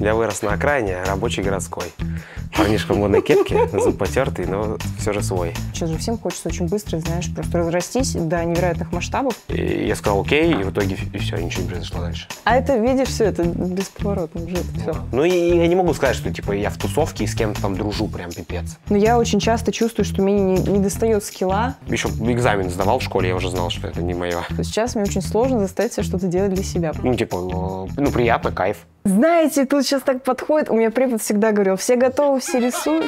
Я вырос на окраине, а рабочий городской. Парнишка в модной кепке, зуб потертый, но все же свой. Сейчас же всем хочется очень быстро, знаешь, просто разрастись до невероятных масштабов. И я сказал окей, и в итоге и все, ничего не произошло дальше. А это, видишь, все это бесповоротно уже. Все. Ну, и я не могу сказать, что типа я в тусовке и с кем-то там дружу, прям пипец. Но я очень часто чувствую, что мне не, не достает скилла. Еще экзамен сдавал в школе, я уже знал, что это не мое. Сейчас мне очень сложно заставить себя что-то делать для себя. Ну, типа, э, ну, приятно, кайф. Знаете, тут сейчас так подходит, у меня препод всегда говорил, все готовы, все рисуют.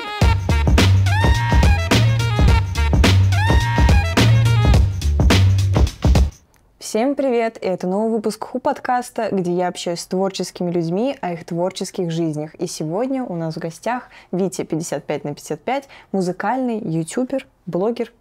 Всем привет! И это новый выпуск Ху подкаста, где я общаюсь с творческими людьми о их творческих жизнях. И сегодня у нас в гостях Витя 55 на 55, музыкальный ютубер, блогер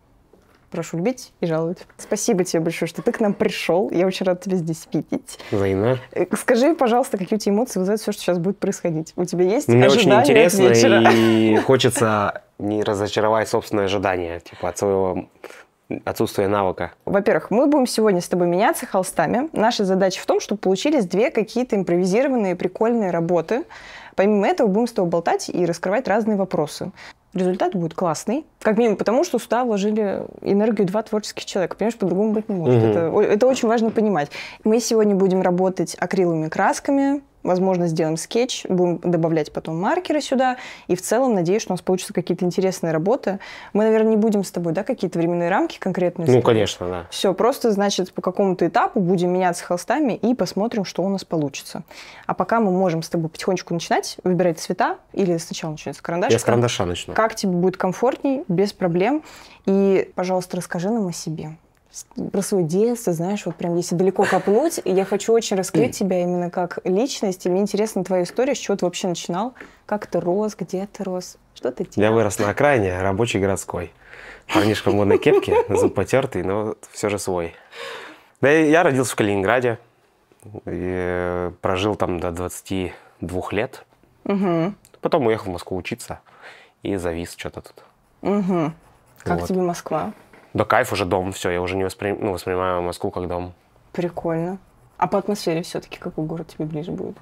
Прошу любить и жаловать. Спасибо тебе большое, что ты к нам пришел. Я очень рад тебя здесь видеть. Взаимно. Э, скажи, пожалуйста, какие у тебя эмоции вызывают все, что сейчас будет происходить? У тебя есть Мне очень интересно и хочется не разочаровать собственное ожидание, типа от своего отсутствия навыка? Во-первых, мы будем сегодня с тобой меняться холстами. Наша задача в том, чтобы получились две какие-то импровизированные прикольные работы. Помимо этого будем с тобой болтать и раскрывать разные вопросы результат будет классный, как минимум потому, что сюда вложили энергию два творческих человека. Понимаешь, по-другому быть не может. Угу. Это, это очень важно понимать. Мы сегодня будем работать акриловыми красками, Возможно, сделаем скетч, будем добавлять потом маркеры сюда. И в целом, надеюсь, что у нас получатся какие-то интересные работы. Мы, наверное, не будем с тобой, да, какие-то временные рамки конкретные? Ну, конечно, да. Все, просто, значит, по какому-то этапу будем меняться холстами и посмотрим, что у нас получится. А пока мы можем с тобой потихонечку начинать выбирать цвета или сначала начинать с карандаша. Я с карандаша начну. Как тебе будет комфортней, без проблем. И, пожалуйста, расскажи нам о себе про свое детство, знаешь, вот прям если далеко копнуть, я хочу очень раскрыть тебя именно как личность, и мне интересна твоя история, с чего ты вообще начинал, как ты рос, где ты рос, что ты делал. Я вырос на окраине, рабочий городской. Парнишка в модной кепке, запотертый, но все же свой. Да, я родился в Калининграде, и э, прожил там до 22 лет. Угу. Потом уехал в Москву учиться и завис что-то тут. Угу. Как вот. тебе Москва? Да кайф, уже дом, все, я уже не воспри... ну, воспринимаю Москву как дом. Прикольно. А по атмосфере все-таки какой город тебе ближе будет?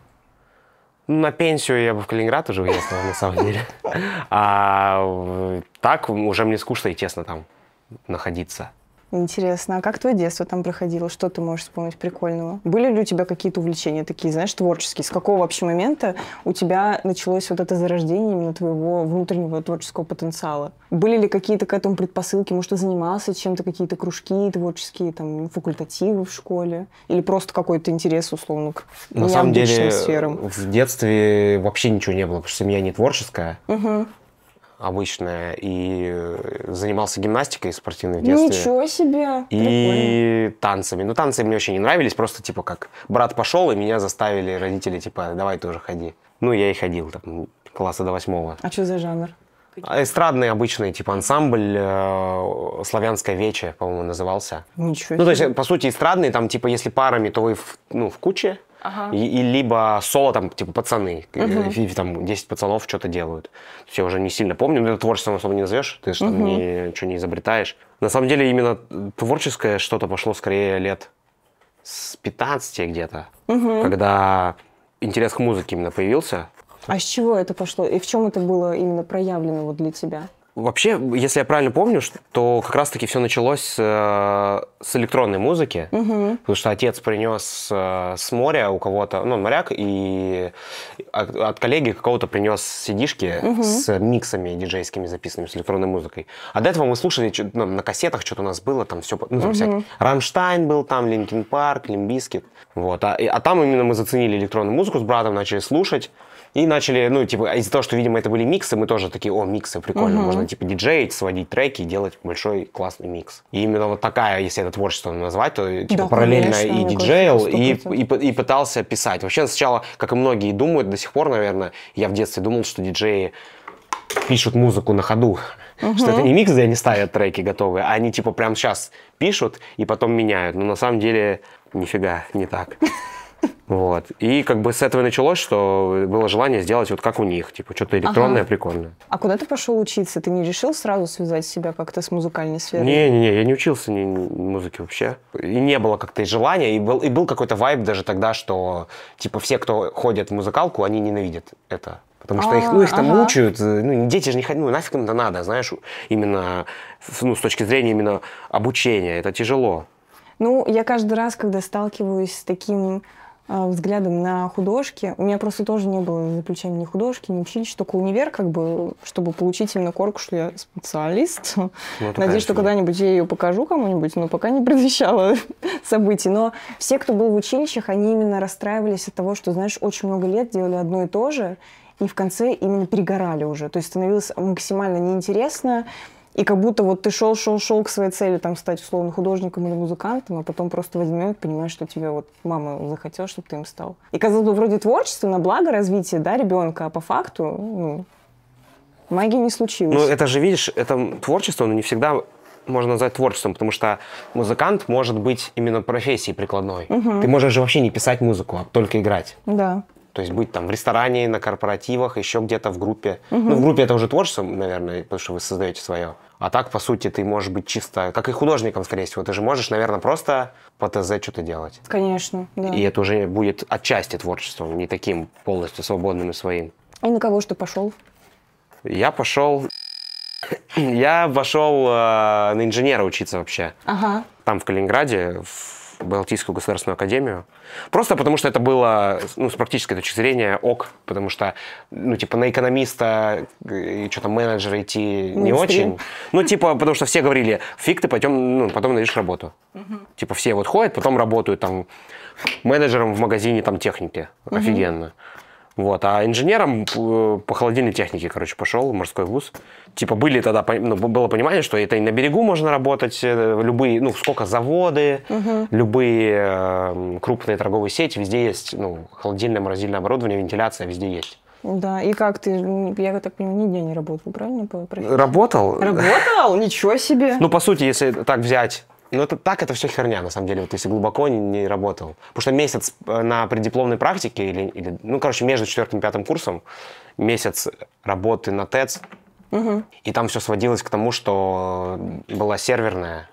На пенсию я бы в Калининград уже уехал, на самом деле. А так уже мне скучно и тесно там находиться. Интересно, а как твое детство там проходило? Что ты можешь вспомнить прикольного? Были ли у тебя какие-то увлечения такие, знаешь, творческие? С какого вообще момента у тебя началось вот это зарождение именно твоего внутреннего творческого потенциала? Были ли какие-то к этому предпосылки? Может, ты занимался чем-то, какие-то кружки творческие, там, факультативы в школе? Или просто какой-то интерес, условно, к На самом деле, сферам? в детстве вообще ничего не было, потому что семья не творческая. Угу обычная и э, занимался гимнастикой спортивной в детстве. Ничего себе! И Прикольно. танцами. Ну, танцы мне очень не нравились, просто типа как брат пошел, и меня заставили родители, типа, давай тоже ходи. Ну, я и ходил, там, класса до восьмого. А что за жанр? А, эстрадный обычный, типа ансамбль, э, славянская вече, по-моему, назывался. Ничего себе. Ну, то есть, по сути, эстрадный, там, типа, если парами, то вы в, ну, в куче, Ага. И, и либо соло, там, типа, пацаны. Угу. Э, и, там 10 пацанов что-то делают. Все уже не сильно помню, но это творчеством особо не назовешь, ты же угу. ничего не изобретаешь. На самом деле именно творческое что-то пошло скорее лет с 15 где-то, угу. когда интерес к музыке именно появился. А с чего это пошло? И в чем это было именно проявлено вот для тебя? Вообще, если я правильно помню, то как раз-таки все началось с, э, с электронной музыки, угу. потому что отец принес э, с моря у кого-то, ну, он моряк, и от, от коллеги какого-то принес сидишки угу. с миксами диджейскими записанными, с электронной музыкой. А до этого мы слушали ну, на кассетах, что-то у нас было, там все, ну, там угу. всякие. Рамштайн был там, Линкин Парк, Лимбискет, вот. А, а там именно мы заценили электронную музыку с братом, начали слушать, и начали, ну, типа, а из-за того, что, видимо, это были миксы, мы тоже такие, о, миксы, прикольно, угу. можно, типа, диджеить, сводить треки и делать большой классный микс. И именно вот такая, если это творчество назвать, то, типа, да, параллельно конечно, и диджеил, и, и, и, пытался писать. Вообще, сначала, как и многие думают, до сих пор, наверное, я в детстве думал, что диджеи пишут музыку на ходу. Угу. Что это не миксы, где они ставят треки готовые, а они типа прямо сейчас пишут и потом меняют. Но на самом деле нифига не так. Вот. И как бы с этого началось, что было желание сделать вот как у них, типа что-то электронное, ага. прикольное. А куда ты пошел учиться? Ты не решил сразу связать себя как-то с музыкальной сферой? Не-не-не, я не учился ни, ни музыке вообще. И не было как-то и желания, и был, и был какой-то вайб даже тогда, что типа все, кто ходят в музыкалку, они ненавидят это. Потому что а, их, ну, их там а, ага. мучают, э, ну, дети же не ходят, ну, нафиг им это надо, знаешь, именно, ну, с точки зрения именно обучения, это тяжело. Ну, я каждый раз, когда сталкиваюсь с таким а, взглядом на художки. У меня просто тоже не было заключения ни художки, ни училища, только универ, как бы, чтобы получить именно корку, что я специалист. Ну, Надеюсь, что когда-нибудь я ее покажу кому-нибудь, но пока не предвещала событий. Но все, кто был в училищах, они именно расстраивались от того, что, знаешь, очень много лет делали одно и то же, и в конце именно перегорали уже. То есть становилось максимально неинтересно, и как будто вот ты шел, шел, шел к своей цели, там, стать условно художником или музыкантом, а потом просто в один момент понимаешь, что тебе вот мама захотела, чтобы ты им стал. И казалось бы, вроде творчество на благо развития, да, ребенка, а по факту, ну, магии не случилось. Ну, это же, видишь, это творчество, но не всегда можно назвать творчеством, потому что музыкант может быть именно профессией прикладной. Угу. Ты можешь же вообще не писать музыку, а только играть. Да. То есть быть там в ресторане, на корпоративах, еще где-то в группе. Угу. Ну, в группе это уже творчество, наверное, потому что вы создаете свое. А так, по сути, ты можешь быть чисто, как и художником, скорее всего, ты же можешь, наверное, просто по ТЗ что-то делать. Конечно, да. И это уже будет отчасти творчеством, не таким полностью свободным и своим. И на кого что пошел? Я пошел... Я пошел э, на инженера учиться вообще. Ага. Там, в Калининграде, в Балтийскую государственную академию. Просто потому, что это было, ну, с практической точки зрения, ок. Потому что, ну, типа, на экономиста э, и что то менеджера идти не, не очень. Ну, типа, потому что все говорили, фиг ты пойдем, ну, потом найдешь работу. Угу. Типа, все вот ходят, потом работают там менеджером в магазине там техники. Угу. Офигенно. Вот. А инженером э, по холодильной технике, короче, пошел морской вуз. Типа были тогда, ну, было понимание, что это и на берегу можно работать, э, любые, ну, сколько заводы, угу. любые э, крупные торговые сети, везде есть, ну, холодильное, морозильное оборудование, вентиляция, везде есть. Да, и как ты, я так понимаю, нигде не работал, правильно? Работал. Работал? Ничего себе! Ну, по сути, если так взять ну, это так, это все херня, на самом деле, вот если глубоко не, не работал. Потому что месяц э, на преддипломной практике, или, или ну, короче, между четвертым и пятым курсом, месяц работы на ТЭЦ, угу. и там все сводилось к тому, что была серверная,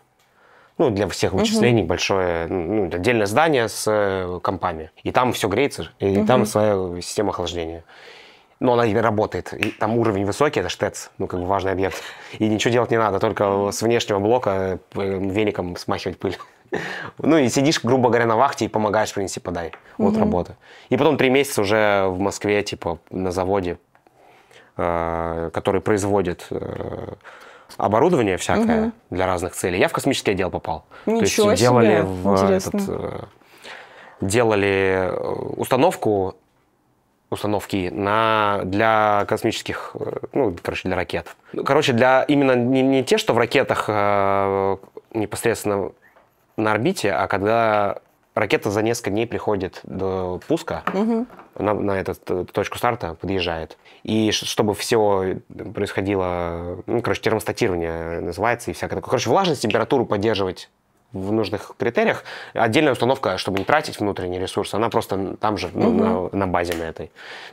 ну, для всех вычислений угу. большое, ну, ну, отдельное здание с э, компами. И там все греется, и угу. там своя система охлаждения но она ими работает. И там уровень высокий, это штец, ну, как бы важный объект. И ничего делать не надо, только с внешнего блока э, веником смахивать пыль. Ну и сидишь, грубо говоря, на вахте и помогаешь принести подай. Вот угу. работа. И потом три месяца уже в Москве, типа, на заводе, э, который производит э, оборудование всякое угу. для разных целей. Я в космический отдел попал. Ничего То есть делали в э, Интересно. этот, э, делали э, установку установки на, для космических, э, ну, короче, для ракет. Ну, короче, для именно не, не те, что в ракетах э, непосредственно на орбите, а когда ракета за несколько дней приходит до пуска, угу. на, на эту э, точку старта подъезжает. И чтобы все происходило, ну, короче, термостатирование называется и всякое такое. Короче, влажность, температуру поддерживать в нужных критериях. Отдельная установка, чтобы не тратить внутренние ресурсы, она просто там же, угу. на, на базе на этой.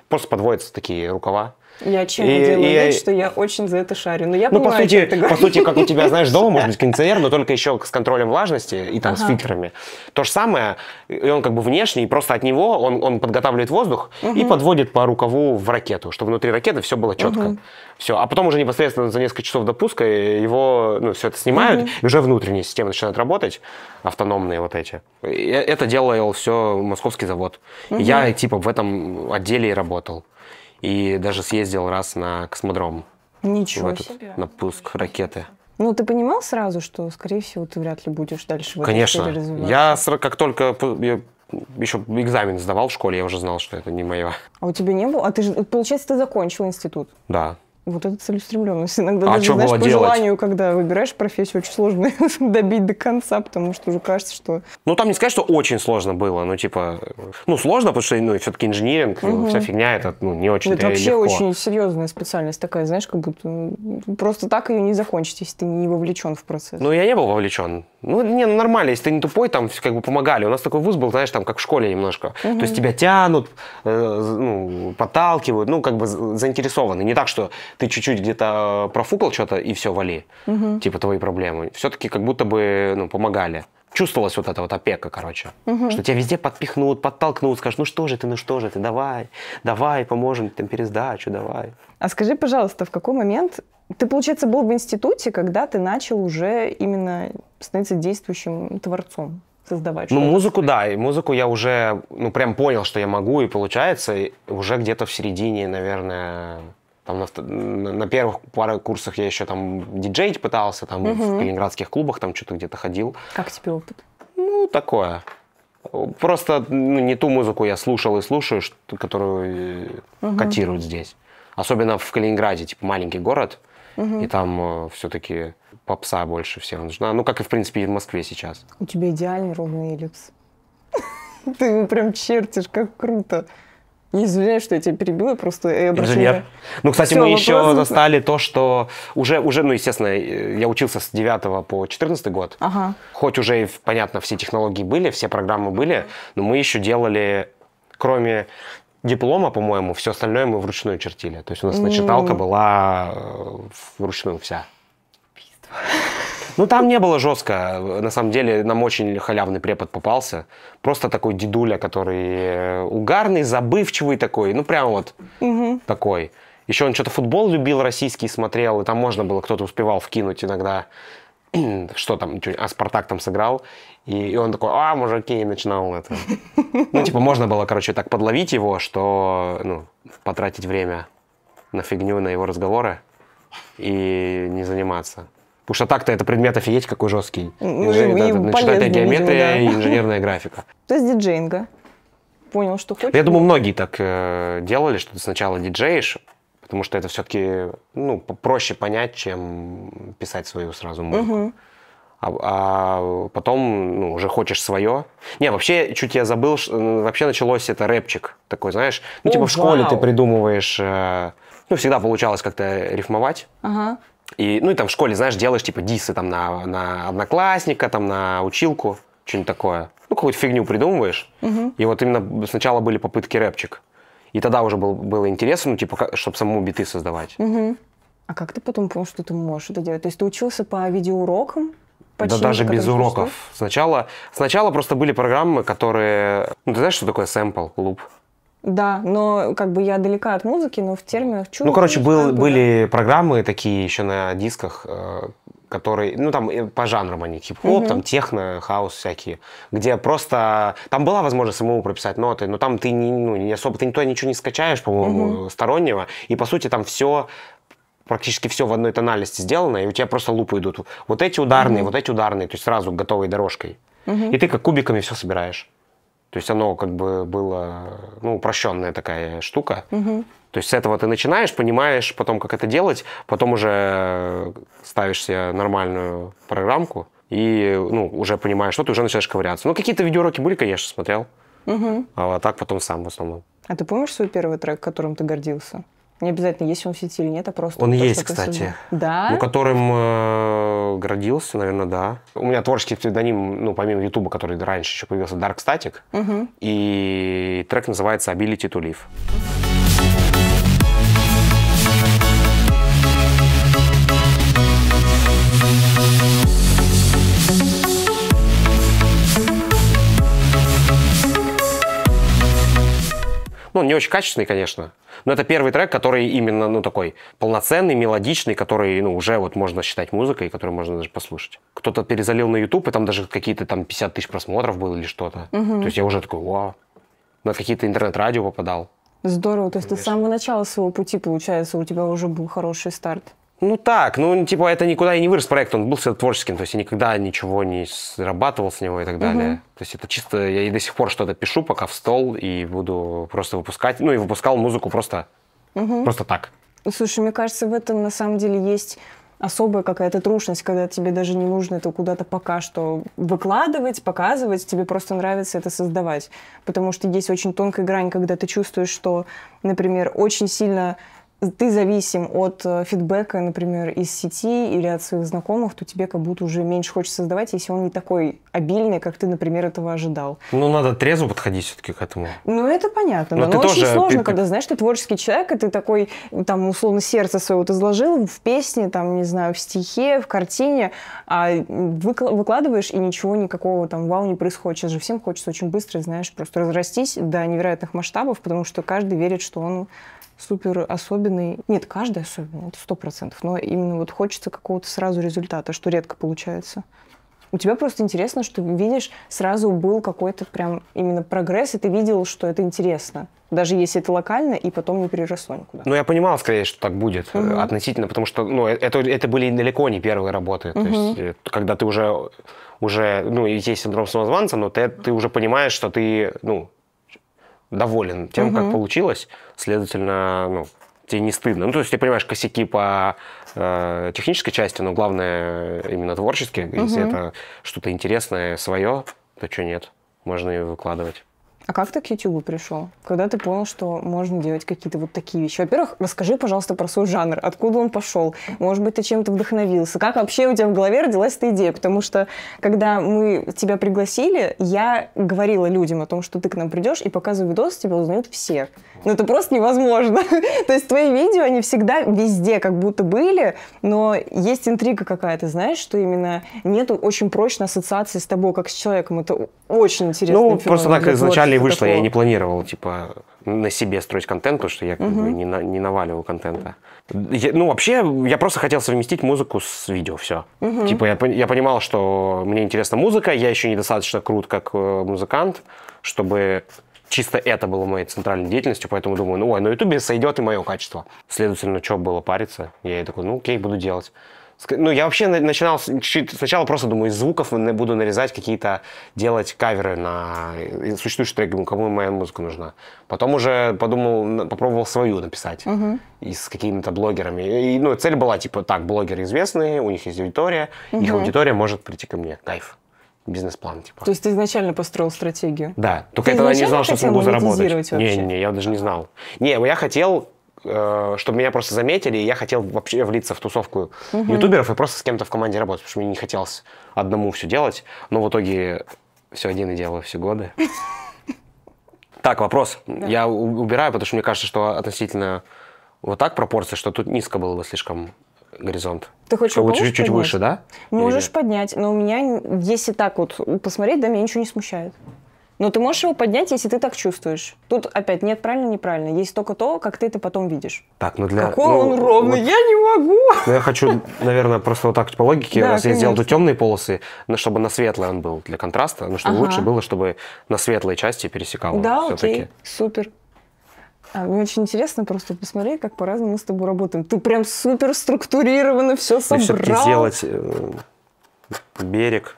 Просто подводятся такие рукава. Я чем и, делаю и... вид, что я очень за это шарю. Но я ну, понимаю, по сути, по сути, как у тебя, знаешь, дома может быть кондиционер, но только еще с контролем влажности и там ага. с фильтрами. То же самое, и он как бы внешний, просто от него он, он подготавливает воздух угу. и подводит по рукаву в ракету, чтобы внутри ракеты все было четко. Угу. Все. А потом уже непосредственно за несколько часов до пуска э, его, ну, все это снимают, угу. и уже внутренние системы начинают работать, автономные вот эти. И э, это делал все московский завод. Угу. Я, типа, в этом отделе и работал. И даже съездил раз на космодром. Ничего этот, себе. На пуск ракеты. Ну, ты понимал сразу, что, скорее всего, ты вряд ли будешь дальше в этой развиваться. Конечно. Я как только я еще экзамен сдавал в школе, я уже знал, что это не мое. А у тебя не было? А ты же, получается, ты закончил институт? Да. Вот это целеустремленность. Иногда а даже, что знаешь, по делать? желанию, когда выбираешь профессию, очень сложно добить до конца, потому что уже кажется, что... Ну, там не сказать, что очень сложно было, но типа... Ну, сложно, потому что, ну, все-таки инжиниринг, угу. вся фигня, это ну, не очень ну, Это вообще легко. очень серьезная специальность такая, знаешь, как будто просто так ее не закончить, если ты не вовлечен в процесс. Ну, я не был вовлечен. Ну, не, ну, нормально, если ты не тупой, там как бы помогали. У нас такой вуз был, знаешь, там как в школе немножко. Угу. То есть тебя тянут, э, ну, подталкивают, ну, как бы заинтересованы. Не так, что ты чуть-чуть где-то э, профукал что-то, и все, вали. Угу. Типа твои проблемы. Все-таки как будто бы ну, помогали чувствовалась вот эта вот опека, короче. Угу. Что тебя везде подпихнут, подтолкнут, скажут, ну что же ты, ну что же ты, давай, давай, поможем, там, пересдачу, давай. А скажи, пожалуйста, в какой момент... Ты, получается, был в институте, когда ты начал уже именно становиться действующим творцом? создавать. Ну, музыку, да, и музыку я уже, ну, прям понял, что я могу, и получается, уже где-то в середине, наверное, там на, на первых парах курсах я еще там диджей пытался, там угу. в калининградских клубах там что-то где-то ходил. Как тебе опыт? Ну, такое. Просто ну, не ту музыку я слушал и слушаю, что, которую угу. котируют здесь. Особенно в Калининграде, типа маленький город, угу. и там э, все-таки попса больше всего нужна. Ну, как и, в принципе, и в Москве сейчас. У тебя идеальный ровный эллипс. Ты его прям чертишь, как круто извиняюсь, что я тебя перебила, просто я Инженер. Ну, кстати, Все, мы вопрос... еще застали то, что уже, уже, ну, естественно, я учился с 9 по 14 год. Ага. Хоть уже, понятно, все технологии были, все программы были, но мы еще делали, кроме диплома, по-моему, все остальное мы вручную чертили. То есть у нас начиталка была э, вручную вся. Убийство. Ну, там не было жестко. На самом деле, нам очень халявный препод попался. Просто такой дедуля, который э, угарный, забывчивый такой. Ну, прям вот угу. такой. Еще он что-то футбол любил российский, смотрел. И там можно было, кто-то успевал вкинуть иногда что там, а Спартак там сыграл, и, и он такой, а, мужики, и начинал это. Ну, типа, можно было, короче, так подловить его, что, ну, потратить время на фигню, на его разговоры и не заниматься. Потому что так-то это предмет офигеть какой жесткий. Ну, Инжи... да, начиная от геометрия видимо, да. и инженерная графика. То есть диджейнга. Понял, что хочешь. Я думаю, многие так э, делали, что ты сначала диджеешь, потому что это все-таки ну, проще понять, чем писать свою сразу музыку. Угу. А, а потом ну, уже хочешь свое. Не, вообще, чуть я забыл, вообще началось это рэпчик такой, знаешь, ну, О, типа в школе ты придумываешь, э, ну, всегда получалось как-то рифмовать. Ага. И, ну и там в школе, знаешь, делаешь типа дисы там на, на одноклассника, там на училку, что-нибудь такое. Ну, какую-то фигню придумываешь. Угу. И вот именно сначала были попытки рэпчик. И тогда уже был, было интересно, ну, типа, как, чтобы самому биты создавать. Угу. А как ты потом понял, что ты можешь это делать? То есть ты учился по видеоурокам? Почти, да даже без уроков. Сначала, сначала просто были программы, которые... Ну, ты знаешь, что такое сэмпл-клуб? Да, но как бы я далека от музыки, но в терминах чувств. Ну, короче, был, были программы такие еще на дисках, э, которые, ну, там э, по жанрам они, хип-хоп, угу. там техно, хаос всякие, где просто, там была возможность самому прописать ноты, но там ты не, ну, не особо, ты никто ничего не скачаешь, по-моему, угу. стороннего, и, по сути, там все практически все в одной тональности сделано, и у тебя просто лупы идут. Вот эти ударные, угу. вот эти ударные, то есть сразу готовой дорожкой. Угу. И ты как кубиками все собираешь. То есть оно как бы было, ну, упрощенная такая штука. Угу. То есть с этого ты начинаешь, понимаешь потом, как это делать, потом уже ставишь себе нормальную программку и, ну, уже понимаешь, что ты уже начинаешь ковыряться. Ну, какие-то видеоуроки были, конечно, смотрел. Угу. А так потом сам в основном. А ты помнишь свой первый трек, которым ты гордился? Не обязательно, есть он в сети или нет, а просто... Он то, есть, кстати. Созда... Да? Ну, которым э, гордился, наверное, да. У меня творческий псевдоним, ну, помимо Ютуба, который раньше еще появился, Dark Static. Угу. И трек называется Ability to Live. Ну, не очень качественный, конечно, но это первый трек, который именно, ну, такой полноценный, мелодичный, который, ну, уже вот можно считать музыкой, который можно даже послушать. Кто-то перезалил на YouTube, и там даже какие-то там 50 тысяч просмотров было или что-то. Угу. То есть я уже такой, вау. На какие-то интернет-радио попадал. Здорово, то есть Конечно. ты с самого начала своего пути, получается, у тебя уже был хороший старт. Ну так, ну типа это никуда и не вырос проект, он был всегда творческим, то есть я никогда ничего не срабатывал с него и так далее. Угу. То есть это чисто, я и до сих пор что-то пишу, пока в стол, и буду просто выпускать, ну и выпускал музыку просто, угу. просто так. Слушай, мне кажется, в этом на самом деле есть особая какая-то трушность, когда тебе даже не нужно это куда-то пока что выкладывать, показывать, тебе просто нравится это создавать. Потому что есть очень тонкая грань, когда ты чувствуешь, что, например, очень сильно ты зависим от э, фидбэка, например, из сети или от своих знакомых, то тебе как будто уже меньше хочется создавать, если он не такой обильный, как ты, например, этого ожидал. Ну, надо трезво подходить все-таки к этому. Ну, это понятно. Но, да. но очень сложно, ты... когда, знаешь, ты творческий человек, и ты такой, там, условно, сердце свое вот изложил в песне, там, не знаю, в стихе, в картине, а выкладываешь, и ничего, никакого там вау не происходит. Сейчас же всем хочется очень быстро, знаешь, просто разрастись до невероятных масштабов, потому что каждый верит, что он супер особенный. Нет, каждый особенный, это сто процентов. Но именно вот хочется какого-то сразу результата, что редко получается. У тебя просто интересно, что видишь, сразу был какой-то прям именно прогресс, и ты видел, что это интересно. Даже если это локально, и потом не переросло никуда. Ну, я понимал, скорее, что так будет угу. относительно, потому что ну, э, это, это были далеко не первые работы. Угу. То есть, э, когда ты уже, уже ну, есть синдром самозванца, но ты, ты уже понимаешь, что ты, ну, доволен тем, угу. как получилось, следовательно, ну, тебе не стыдно. Ну, то есть ты понимаешь косяки по э, технической части, но главное именно творчески. Угу. Если это что-то интересное, свое, то что нет, можно и выкладывать. А как ты к YouTube пришел? Когда ты понял, что можно делать какие-то вот такие вещи? Во-первых, расскажи, пожалуйста, про свой жанр. Откуда он пошел? Может быть, ты чем-то вдохновился? Как вообще у тебя в голове родилась эта идея? Потому что, когда мы тебя пригласили, я говорила людям о том, что ты к нам придешь, и показываю видос, тебя узнают все. Но ну, это просто невозможно. То есть твои видео, они всегда везде как будто были, но есть интрига какая-то, знаешь, что именно нету очень прочной ассоциации с тобой, как с человеком. Это очень интересно. Ну, просто так изначально деле вышло, такого. я не планировал, типа, на себе строить контент, потому что я как угу. бы не, на, не наваливал контента. Я, ну, вообще, я просто хотел совместить музыку с видео, все. Угу. Типа, я, я понимал, что мне интересна музыка, я еще недостаточно крут как э, музыкант, чтобы чисто это было моей центральной деятельностью, поэтому думаю, ну, ой, на Ютубе сойдет и мое качество. Следовательно, что было париться? Я такой, ну, окей, буду делать. Ну, я вообще начинал сначала просто думаю, из звуков не буду нарезать какие-то, делать каверы на существующие треки, ну, кому моя музыка нужна. Потом уже подумал, попробовал свою написать угу. и с какими-то блогерами. И, ну, цель была, типа, так, блогеры известные, у них есть аудитория, угу. их аудитория может прийти ко мне. Кайф бизнес-план, типа. То есть ты изначально построил стратегию? Да. Только ты это я не знал, что смогу заработать. Вообще? Не, не, я даже не знал. Не, я хотел Э, чтобы меня просто заметили, и я хотел вообще влиться в тусовку угу. ютуберов и просто с кем-то в команде работать, потому что мне не хотелось одному все делать, но в итоге все один и делаю все годы. Так, вопрос. Я убираю, потому что мне кажется, что относительно вот так пропорции, что тут низко было бы слишком горизонт. Ты хочешь чуть-чуть выше, да? Можешь поднять, но у меня, если так вот посмотреть, да, меня ничего не смущает. Но ты можешь его поднять, если ты так чувствуешь. Тут опять нет правильно, неправильно. Есть только то, как ты это потом видишь. Так, ну для... Какой ну, он ровный, вот, я не могу! Ну, я хочу, наверное, просто вот так по логике. Да, раз я сделал тут темные полосы, чтобы на светлый он был для контраста, но чтобы ага. лучше было, чтобы на светлой части пересекал. Да, окей, супер. А, мне очень интересно просто посмотреть, как по-разному мы с тобой работаем. Ты прям супер структурированно все собрал. И все-таки сделать э, берег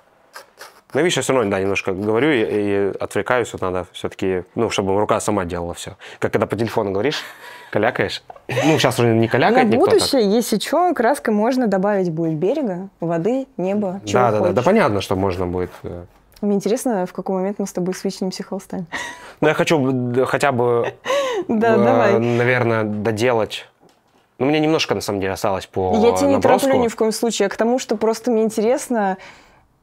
но ну, все равно, да, немножко говорю и, и отвлекаюсь, вот надо все-таки, ну, чтобы рука сама делала все. Как когда по телефону говоришь, калякаешь. Ну, сейчас уже не калякает На будущее, так. если что, краской можно добавить будет берега, воды, неба, чего Да, да, да, да, понятно, что можно будет. Э. Мне интересно, в какой момент мы с тобой свечнимся холстами. Ну, я хочу хотя бы, э, наверное, доделать ну, мне немножко, на самом деле, осталось по Я тебя не наброску. тороплю ни в коем случае, а к тому, что просто мне интересно,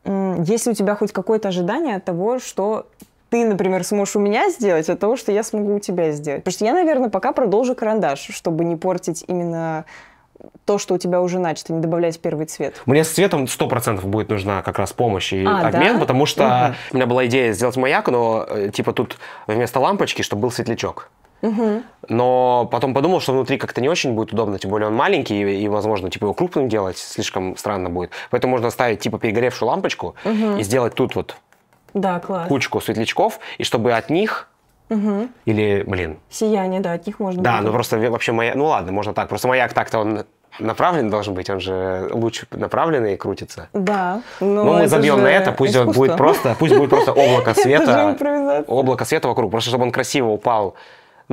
есть ли у тебя хоть какое-то ожидание от того, что ты, например, сможешь у меня сделать, от того, что я смогу у тебя сделать? Потому что я, наверное, пока продолжу карандаш, чтобы не портить именно то, что у тебя уже начато, не добавлять первый цвет. Мне с цветом 100% будет нужна как раз помощь и а, обмен, да? потому что угу. у меня была идея сделать маяк, но э, типа тут вместо лампочки, чтобы был светлячок. Угу. Но потом подумал, что внутри как-то не очень будет удобно, тем более он маленький, и, возможно, типа его крупным делать слишком странно будет. Поэтому можно ставить типа перегоревшую лампочку угу. и сделать тут вот да, класс. кучку светлячков, и чтобы от них Угу. Или, блин. Сияние, да, от них можно. Да, ну просто вообще маяк, ну ладно, можно так. Просто маяк так-то он направлен должен быть, он же луч направленный и крутится. Да. Но, ну, но мы забьем на это, пусть искусство. он будет просто, пусть будет просто облако света, облако света вокруг, просто чтобы он красиво упал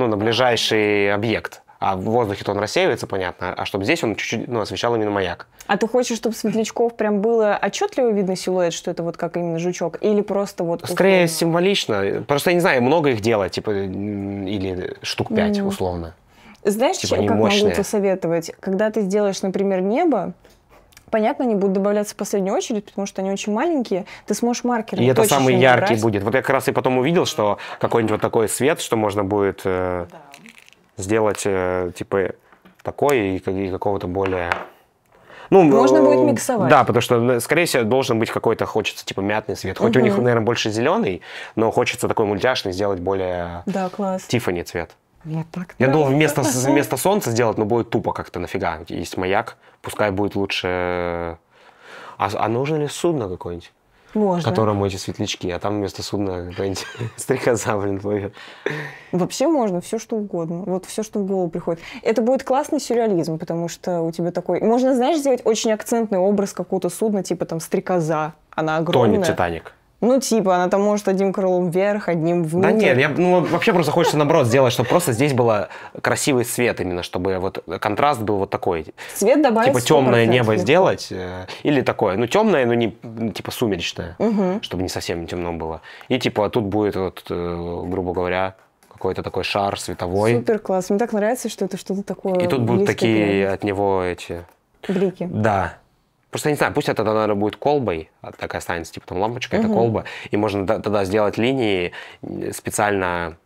ну, на ближайший объект. А в воздухе-то он рассеивается, понятно, а чтобы здесь он чуть-чуть ну, освещал именно маяк. А ты хочешь, чтобы светлячков прям было отчетливо видно силуэт, что это вот как именно жучок, или просто вот... Условно? Скорее символично. Просто я не знаю, много их делать, типа, или штук пять, mm. условно. Знаешь, типа, чем, как мощные. могу посоветовать? Когда ты сделаешь, например, небо, Понятно, они будут добавляться в последнюю очередь, потому что они очень маленькие. Ты сможешь маркером И это самый яркий брать. будет. Вот я как раз и потом увидел, что какой-нибудь вот такой свет, что можно будет э, да. сделать, э, типа, такой и, какого-то более... Ну, Можно будет миксовать. Да, потому что, э, скорее всего, должен быть какой-то, хочется, типа, мятный свет. Хоть угу. у них, наверное, больше зеленый, но хочется такой мультяшный сделать более... Да, класс. Тифани цвет. Я так Я думал, вместо, вместо солнца сделать, но будет тупо как-то нафига. Есть маяк, пускай будет лучше... А, а нужно ли судно какое-нибудь? Можно. Которому эти светлячки, а там вместо судна какая-нибудь стрекоза, блин, плывет. Вообще можно, все что угодно. Вот все, что в голову приходит. Это будет классный сюрреализм, потому что у тебя такой... Можно, знаешь, сделать очень акцентный образ какого-то судна, типа там стрекоза. Она огромная. Тонет Титаник. Ну, типа, она там может одним крылом вверх, одним вниз. Да нет, я, ну, вообще просто хочется наоборот сделать, чтобы просто здесь был красивый свет именно, чтобы вот контраст был вот такой. Свет добавить Типа темное небо легко. сделать э, или такое, ну, темное, но не, ну, типа, сумеречное, угу. чтобы не совсем темно было. И, типа, тут будет, вот, э, грубо говоря, какой-то такой шар световой. Супер класс, мне так нравится, что это что-то такое. И тут будут такие от него эти... Брики. Да. Просто я не знаю, пусть это наверное, будет колбой, а, такая и останется, типа там лампочка, угу. это колба, и можно тогда сделать линии специально,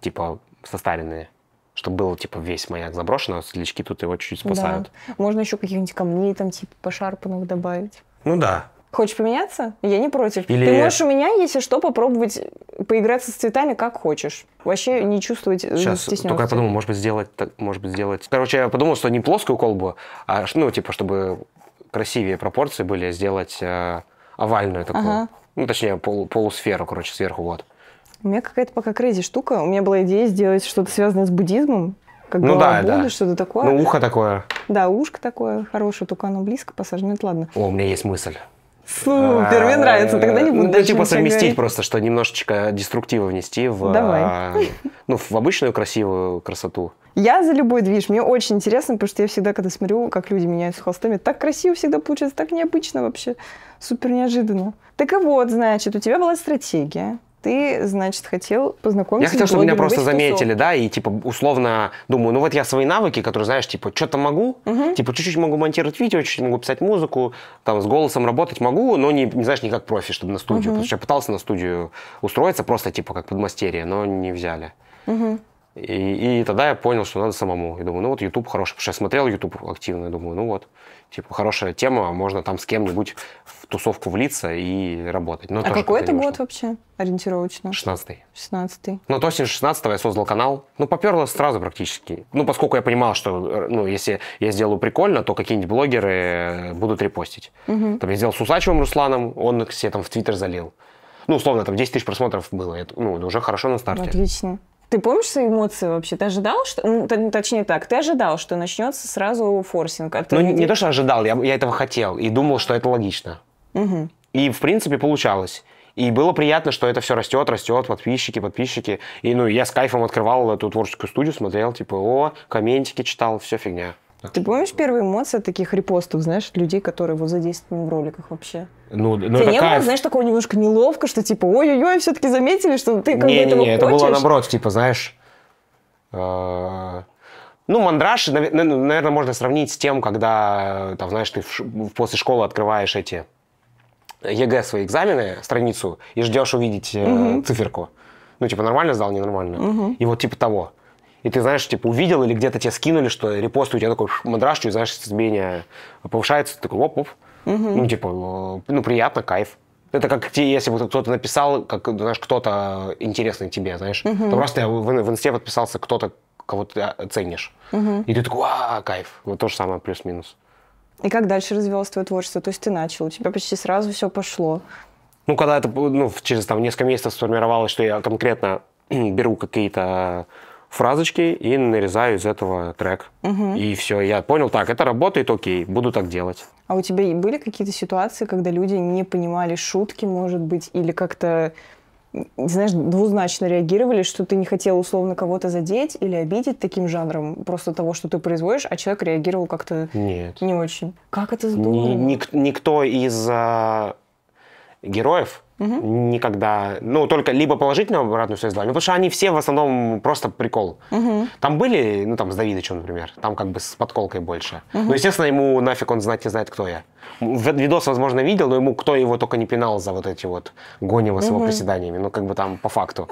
типа, состаренные чтобы было типа весь маяк заброшен, а светлячки тут его чуть-чуть спасают. Да. Можно еще каких-нибудь камней там типа пошарпанных добавить. Ну да. Хочешь поменяться? Я не против. Или... Ты можешь у меня, если что, попробовать поиграться с цветами как хочешь. Вообще не чувствовать Сейчас, э, только я подумал, может быть, сделать... Может быть, сделать... Короче, я подумал, что не плоскую колбу, а, ну, типа, чтобы красивее пропорции были сделать э, овальную такую, ага. ну, точнее, пол, полусферу, короче, сверху вот. У меня какая-то пока крейзи штука. У меня была идея сделать что-то связанное с буддизмом. Как ну да, Будда, да. что-то такое. Ну, ухо такое. Да, ушко такое хорошее, только оно близко посажено, это ладно. О, у меня есть мысль. Супер, ну, а, мне нравится, тогда не буду Ну, типа совместить просто, что немножечко деструктива внести в, а, ну, в обычную красивую красоту. Я за любой движ. Мне очень интересно, потому что я всегда, когда смотрю, как люди меняются холстами, так красиво всегда получается, так необычно вообще. Супер неожиданно. Так и вот, значит, у тебя была стратегия ты, значит, хотел познакомиться Я хотел, чтобы меня просто заметили, да, и, типа, условно думаю, ну вот я свои навыки, которые, знаешь, типа, что-то могу, угу. типа, чуть-чуть могу монтировать видео, чуть-чуть могу писать музыку, там, с голосом работать могу, но не, не знаешь, не как профи, чтобы на студию. Угу. Потому что я пытался на студию устроиться просто, типа, как подмастерье, но не взяли. Угу. И, и тогда я понял, что надо самому. И думаю, ну вот YouTube хороший, потому что я смотрел YouTube активно, и думаю, ну вот типа, хорошая тема, можно там с кем-нибудь в тусовку влиться и работать. Но ну, а какой это год вообще ориентировочно? 16-й. 16-й. Ну, то осенью 16 я создал канал. Ну, поперло сразу практически. Ну, поскольку я понимал, что, э, ну, если я сделаю прикольно, то какие-нибудь блогеры э, будут репостить. Угу. Там я сделал с Усачевым Русланом, он себе там в Твиттер залил. Ну, условно, там 10 тысяч просмотров было. Это, ну, уже хорошо на старте. Отлично. Ты помнишь свои эмоции вообще? Ты ожидал, что... Ну, точнее так, ты ожидал, что начнется сразу форсинг? А ну, не, не то, что ожидал, я, я этого хотел и думал, что это логично. Угу. И, в принципе, получалось. И было приятно, что это все растет, растет, подписчики, подписчики. И, ну, я с кайфом открывал эту творческую студию, смотрел, типа, о, комментики читал, все фигня. Ты помнишь первые эмоции таких репостов, знаешь, людей, которые вот задействованы в роликах вообще? Ну, ну Тебе не было, знаешь, такого немножко неловко, что типа, ой-ой-ой, все-таки заметили, что ты как не, этого не, не, это было наоборот, типа, знаешь, э, ну, мандраж, ну, ну, наверное, можно сравнить с тем, когда, э, там, знаешь, ты после школы открываешь эти ЕГЭ свои экзамены, страницу, и ждешь увидеть угу. циферку. Ну, типа, нормально сдал, ненормально. Угу. И вот типа того и ты, знаешь, типа увидел или где-то тебе скинули, что репост у тебя такой мандраж, и, знаешь, изменение повышается, ты такой оп-оп. Угу. Ну, типа, э, ну, приятно, кайф. Это как те, если бы кто-то написал, как, знаешь, кто-то интересный тебе, знаешь. Угу. Ты просто в, в инсте подписался кто-то, кого ты э, ценишь. Угу. И ты такой, а, кайф. Вот то же самое, плюс-минус. И как дальше развивалось твое творчество? То есть ты начал, у тебя почти сразу все пошло. Ну, когда это, ну, через там несколько месяцев сформировалось, что я конкретно беру какие-то фразочки и нарезаю из этого трек. Угу. И все, я понял, так, это работает, окей, буду так делать. А у тебя были какие-то ситуации, когда люди не понимали шутки, может быть, или как-то знаешь, двузначно реагировали, что ты не хотел условно кого-то задеть или обидеть таким жанром просто того, что ты производишь, а человек реагировал как-то Нет. не очень. Как это здорово? Ник- никто из а, героев Угу. Никогда. Ну, только либо положительную обратную связь дали, ну, потому что они все в основном просто прикол. Угу. Там были, ну, там с Давидычем, например, там как бы с подколкой больше. Угу. Ну, естественно, ему нафиг он знать не знает, кто я. Видос, возможно, видел, но ему кто его только не пинал за вот эти вот гонево с угу. его приседаниями. Ну, как бы там по факту.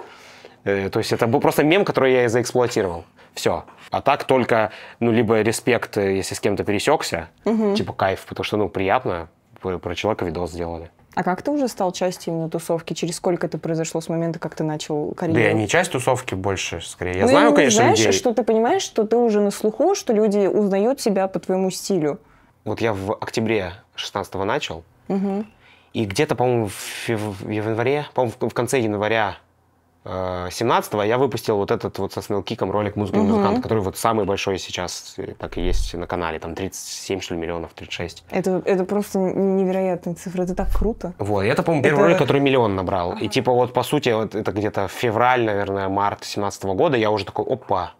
Э, то есть это был просто мем, который я и заэксплуатировал. Все. А так только, ну, либо респект, э, если с кем-то пересекся, угу. типа кайф, потому что, ну, приятно, про человека видос сделали. А как ты уже стал частью именно тусовки? Через сколько это произошло с момента, как ты начал карьеру? Да я не часть тусовки больше, скорее. Я ну, знаю, конечно, знаешь, людей. что ты понимаешь, что ты уже на слуху, что люди узнают тебя по твоему стилю. Вот я в октябре 16 начал. Угу. И где-то, по-моему, в, в январе, по-моему, в конце января 17-го э, я выпустил вот этот вот со Снелкиком ролик «Музыка угу. музыкант», который вот самый большой сейчас э, так и есть на канале, там 37, что ли, миллионов, 36. Это, это просто невероятные цифры, это так круто. Вот, это, по-моему, первый это... ролик, который миллион набрал. Ага. И типа вот, по сути, вот это где-то февраль, наверное, март 17 -го года я уже такой, опа,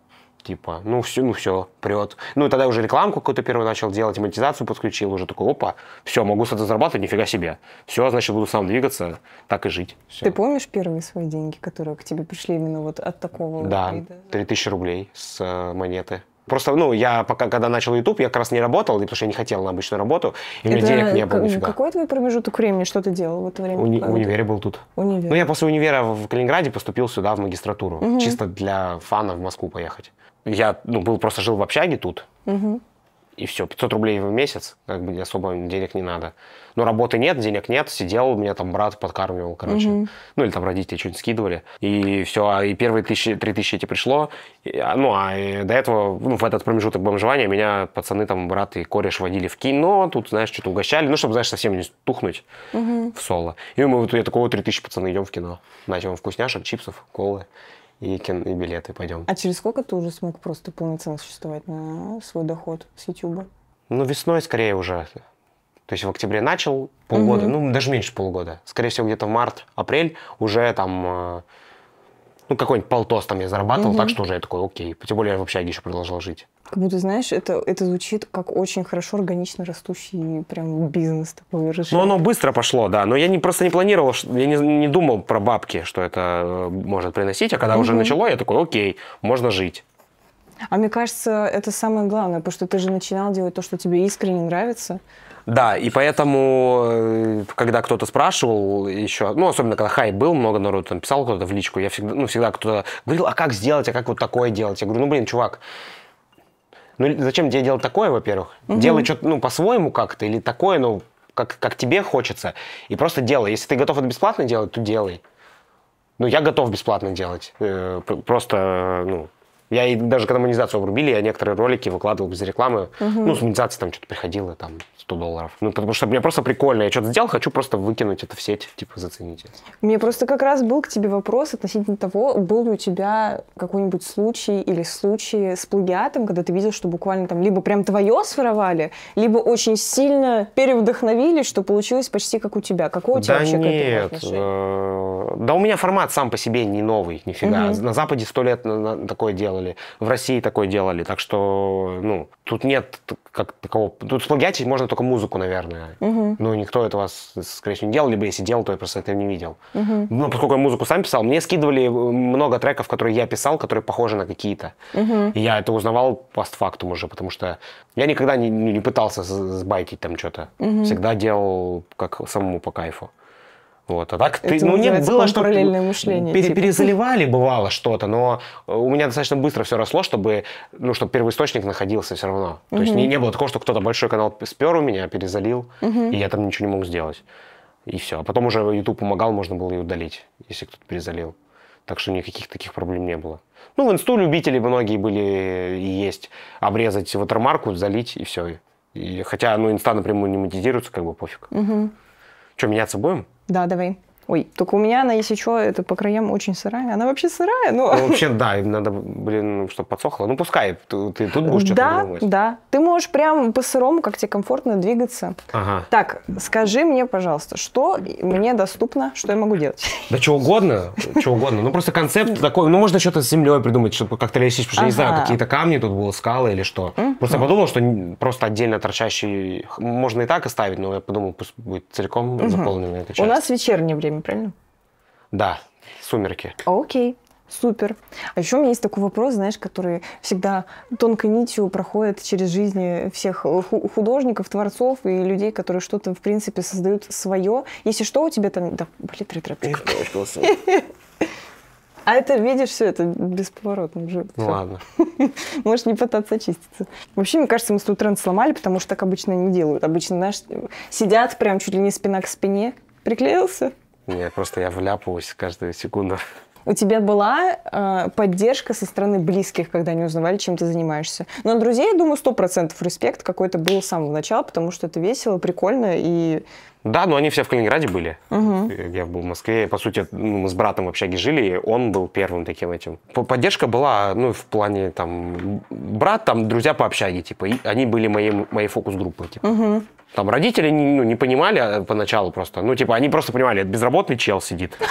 типа, ну все, ну все, прет. Ну и тогда уже рекламку какую-то первую начал делать, монетизацию подключил, уже такой, опа, все, могу с этого зарабатывать, нифига себе. Все, значит, буду сам двигаться, так и жить. Все. Ты помнишь первые свои деньги, которые к тебе пришли именно вот от такого Да, вида? 3000 рублей с э, монеты. Просто, ну, я пока, когда начал YouTube, я как раз не работал, потому что я не хотел на обычную работу, и у меня денег не было нифига. Какой твой промежуток времени, что ты делал в это время? Уни универе был тут. Универ. Ну, я после универа в Калининграде поступил сюда, в магистратуру, угу. чисто для фана в Москву поехать. Я ну, был просто жил в общаге тут. Угу. И все, 500 рублей в месяц, как бы особо денег не надо. Но работы нет, денег нет, сидел, у меня там брат подкармливал, короче. Угу. Ну или там родители что-нибудь скидывали. И все, а и первые тысячи, три тысячи эти пришло. И, а, ну а э, до этого, ну в этот промежуток бомжевания меня пацаны там, брат и кореш водили в кино, тут, знаешь, что-то угощали, ну чтобы, знаешь, совсем не тухнуть угу. в соло. И мы, вот я такого, три тысячи пацаны, идем в кино. Начнем вкусняшек, чипсов, колы и, кино, и билеты пойдем. А через сколько ты уже смог просто полноценно существовать на свой доход с YouTube? Ну, весной скорее уже. То есть в октябре начал полгода, угу. ну, даже меньше полгода. Скорее всего, где-то в март, апрель уже там э, ну, какой-нибудь полтос там я зарабатывал, угу. так что уже я такой, окей. Тем более я в общаге еще продолжал жить. Как будто, знаешь, это, это звучит как очень хорошо органично растущий прям бизнес такой решил. Ну, оно быстро пошло, да. Но я не, просто не планировал, я не, не думал про бабки, что это э, может приносить. А когда угу. уже начало, я такой, окей, можно жить. А мне кажется, это самое главное, потому что ты же начинал делать то, что тебе искренне нравится. Да, и поэтому, э, когда кто-то спрашивал еще, ну, особенно когда хай был, много народу там писал кто-то в личку, я всегда, ну, всегда кто-то говорил, а как сделать, а как вот такое делать? Я говорю, ну, блин, чувак, ну, зачем тебе делать такое, во-первых? Угу. Делай что-то, ну, по-своему как-то, или такое, ну, как, как тебе хочется, и просто делай. Если ты готов это бесплатно делать, то делай. Ну, я готов бесплатно делать. Э, просто, э, ну, я и даже когда монетизацию обрубили, я некоторые ролики выкладывал без рекламы. Угу. Ну, с монетизацией там что-то приходило, там 100 долларов. Ну, потому что мне просто прикольно. Я что-то сделал, хочу просто выкинуть это в сеть, типа, зацените. Мне просто как раз был к тебе вопрос относительно того, был ли у тебя какой-нибудь случай или случаи с плагиатом, когда ты видел, что буквально там либо прям твое своровали, либо очень сильно перевдохновились, что получилось почти как у тебя. Какое у тебя да вообще нет. к этому э, Да у меня формат сам по себе не новый, нифига. Угу. На Западе сто лет такое делали, в России такое делали. Так что, ну, тут нет как такого. Тут плагиатить можно только музыку, наверное. Угу. Ну, никто вас, скорее всего, не делал, либо если делал, то я просто этого не видел. Угу. Ну, поскольку я музыку сам писал, мне скидывали э, много треков, которые я писал, которые похожи на какие-то. Угу. И я это узнавал постфактум уже, потому что я никогда не, ну, не пытался сбайтить там что-то. Угу. Всегда делал как самому по кайфу. Вот, а так ты, ну не было что параллельное мышление. Пере, типа. Перезаливали бывало что-то, но э, у меня достаточно быстро все росло, чтобы, ну, чтобы первоисточник находился все равно. Угу. То есть не, не было такого, что кто-то большой канал спер у меня, перезалил, угу. и я там ничего не мог сделать. И все. А потом уже YouTube помогал, можно было и удалить, если кто-то перезалил. Так что никаких таких проблем не было. Ну, в инсту любители многие были и есть. Обрезать ватермарку, залить и все. И, хотя, ну, инста напрямую не монетизируется, как бы пофиг. Угу. Что, меняться будем? Да, давай. Ой, только у меня она, если что, это по краям очень сырая. Она вообще сырая, но... Ну, вообще, да, им надо, блин, ну, чтобы подсохло. Ну, пускай, ты, ты тут будешь что-то Да, думать. да. Ты можешь прям по-сырому, как тебе комфортно, двигаться. Ага. Так, скажи мне, пожалуйста, что мне доступно, что я могу делать? Да что угодно, что угодно. Ну, просто концепт такой, ну, можно что-то с землей придумать, чтобы как-то лечить, потому что, не знаю, какие-то камни тут были, скалы или что. Просто подумал, что просто отдельно торчащий можно и так оставить, но я подумал, пусть будет целиком заполнена эта часть. У нас вечернее время Сумерками, правильно? Да, сумерки. А, окей. Супер. А еще у меня есть такой вопрос, знаешь, который всегда тонкой нитью проходит через жизни всех художников, творцов и людей, которые что-то, в принципе, создают свое. Если что, у тебя там... Да, блин, три А это, видишь, все это бесповоротно уже. Ну ладно. Можешь не пытаться очиститься. Вообще, мне кажется, мы с тренд сломали, потому что так обычно не делают. Обычно, знаешь, сидят прям чуть ли не спина к спине. Приклеился, нет, просто я вляпываюсь каждую секунду. У тебя была э, поддержка со стороны близких, когда они узнавали, чем ты занимаешься. Ну Но друзей, я думаю, сто процентов респект какой-то был с самого начала, потому что это весело, прикольно и... Да, но они все в Калининграде были. Угу. Я был в Москве. По сути, ну, мы с братом в общаге жили, и он был первым таким этим. Поддержка была, ну, в плане, там, брат, там, друзья по общаге, типа, и они были моим моей фокус-группой, типа. Угу. Там родители ну, не понимали а, поначалу просто. Ну, типа, они просто понимали, это безработный чел сидит.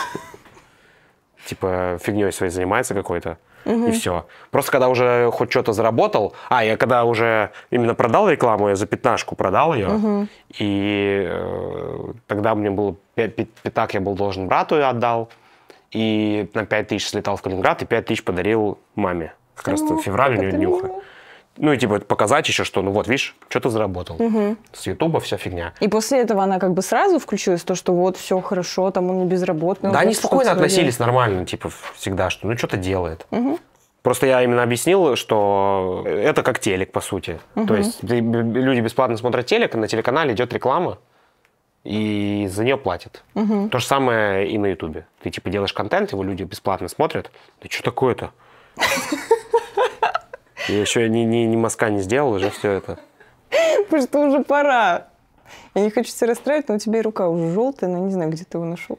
Типа, фигней своей занимается какой-то. И все. Просто когда уже хоть что-то заработал, а, я когда уже именно продал рекламу, я за пятнашку продал ее, и э, тогда мне было пятак я был должен брату и отдал, и на пять тысяч слетал в Калининград, и пять тысяч подарил маме. Как раз в феврале у нее днюха. Ну и типа показать еще, что ну вот, видишь, что то заработал. Угу. С Ютуба вся фигня. И после этого она как бы сразу включилась, то, что вот, все хорошо, там он не безработный. Да, они спокойно относились делает. нормально, типа всегда, что ну что-то делает. Угу. Просто я именно объяснил, что это как телек, по сути. Угу. То есть люди бесплатно смотрят телек, на телеканале идет реклама, и за нее платят. Угу. То же самое и на Ютубе. Ты типа делаешь контент, его люди бесплатно смотрят. Да что такое-то? И еще ни, ни, ни мазка не сделал, уже все это. Потому что уже пора. Я не хочу тебя расстраивать, но у тебя и рука уже желтая, но ну, не знаю, где ты его нашел.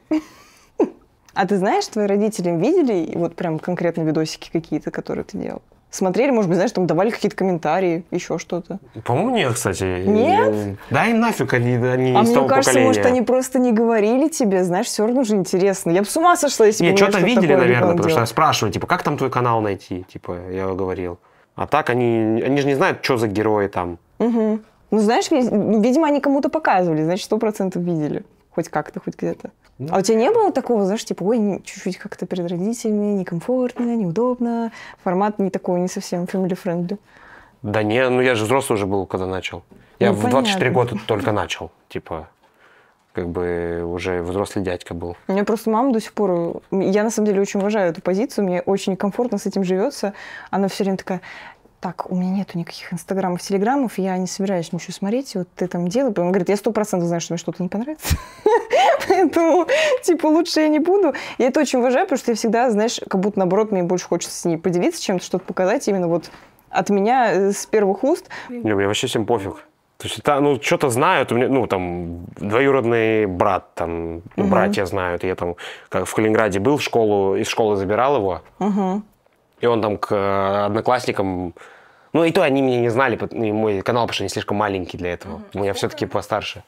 А ты знаешь, твои родители видели вот прям конкретно видосики какие-то, которые ты делал? Смотрели, может быть, знаешь, там давали какие-то комментарии, еще что-то. По-моему, нет, кстати. Нет? Да им нафиг, они, они а из мне того кажется, поколения. может, они просто не говорили тебе, знаешь, все равно же интересно. Я бы с ума сошла, если бы Нет, что-то видели, наверное, потому делал. что спрашивали, типа, как там твой канал найти? Типа, я говорил. А так они, они же не знают, что за герои там. Угу. Ну, знаешь, видимо, они кому-то показывали, значит, сто процентов видели. Хоть как-то, хоть где-то. Ну, а у тебя не было такого, знаешь, типа, ой, чуть-чуть как-то перед родителями, некомфортно, неудобно, формат не такой, не совсем family-friendly? Да не, ну я же взрослый уже был, когда начал. Я ну, в понятно. 24 года только начал, типа как бы уже взрослый дядька был. У меня просто мама до сих пор... Я, на самом деле, очень уважаю эту позицию, мне очень комфортно с этим живется. Она все время такая, так, у меня нету никаких инстаграмов, Телеграмов. я не собираюсь ничего смотреть, вот ты там делай. Он говорит, я сто процентов знаю, что мне что-то не понравится. Поэтому, типа, лучше я не буду. Я это очень уважаю, потому что я всегда, знаешь, как будто, наоборот, мне больше хочется с ней поделиться чем что-то показать именно вот от меня э, с первых уст. Я вообще всем пофиг. То есть там, ну, что-то знают, у меня, ну, там, двоюродный брат, там, ну, угу. братья знают, я там, как в Калининграде был, в школу, из школы забирал его, угу. и он там к э, одноклассникам, ну, и то они меня не знали, мой канал, потому что не слишком маленький для этого, угу. я все-таки постарше.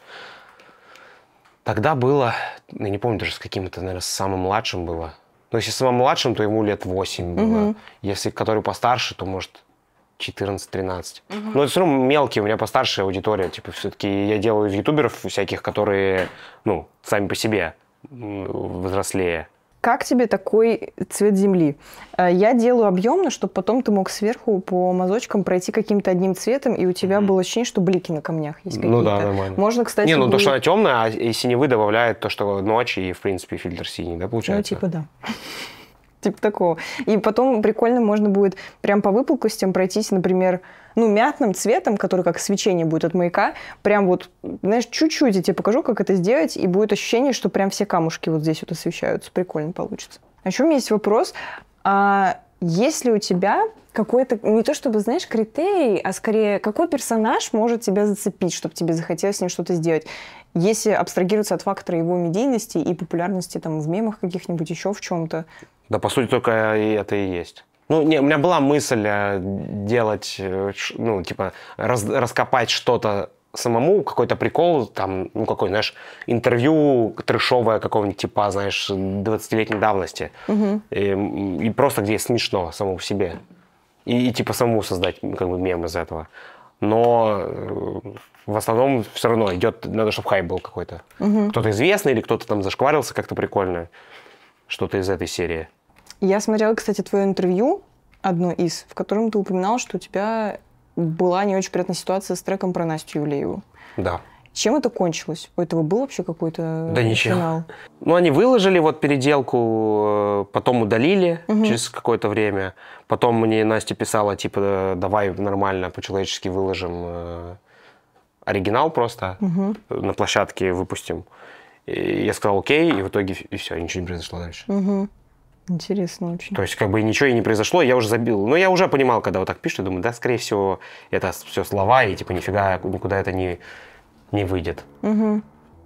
Тогда было, я не помню даже с каким это, наверное, самым младшим было. Ну, если самым младшим, то ему лет 8 было. Угу. Если который постарше, то, может, 14-13. Угу. Но это все равно мелкие, у меня постарше аудитория. Типа, все-таки я делаю ютуберов всяких, которые, ну, сами по себе взрослее. Как тебе такой цвет земли? Э, я делаю объемно, чтобы потом ты мог сверху по мазочкам пройти каким-то одним цветом, и у тебя mm-hmm. было ощущение, что блики на камнях есть какие-то. Ну да, нормально. Можно, кстати... Не, ну то, что она темная, а синевы добавляет то, что ночь, и, в принципе, фильтр синий, да, получается? Ну, типа да типа такого. И потом прикольно можно будет прям по выпуклостям пройтись, например, ну, мятным цветом, который как свечение будет от маяка, прям вот, знаешь, чуть-чуть я тебе покажу, как это сделать, и будет ощущение, что прям все камушки вот здесь вот освещаются. Прикольно получится. А еще у меня есть вопрос. А есть ли у тебя какой-то, не то чтобы, знаешь, критерий, а скорее, какой персонаж может тебя зацепить, чтобы тебе захотелось с ним что-то сделать? Если абстрагироваться от фактора его медийности и популярности там в мемах каких-нибудь еще в чем-то. Да, по сути, только это и есть. Ну, не, у меня была мысль э, делать, э, ну, типа, раз, раскопать что-то самому, какой-то прикол, там, ну, какой, знаешь, интервью трешовое какого-нибудь типа, знаешь, 20-летней давности. Угу. И, и просто где смешно самому в себе. И, и типа самому создать как бы мем из этого. Но э, в основном все равно идет, надо, чтобы хайп был какой-то. Угу. Кто-то известный или кто-то там зашкварился как-то прикольно. Что-то из этой серии. Я смотрела, кстати, твое интервью, одно из, в котором ты упоминал, что у тебя была не очень приятная ситуация с треком про Настю Юлееву. Да. Чем это кончилось? У этого был вообще какой-то Да ничего. Финал? Ну, они выложили вот переделку, э, потом удалили угу. через какое-то время. Потом мне Настя писала, типа, давай нормально, по-человечески выложим э, оригинал просто, угу. на площадке выпустим. И я сказал окей, и в итоге и все, ничего не произошло дальше. Угу. Интересно очень. То есть, как бы ничего и не произошло, я уже забил. Но я уже понимал, когда вот так пишут, думаю, да, скорее всего, это все слова, и типа нифига никуда это не, не выйдет. Угу.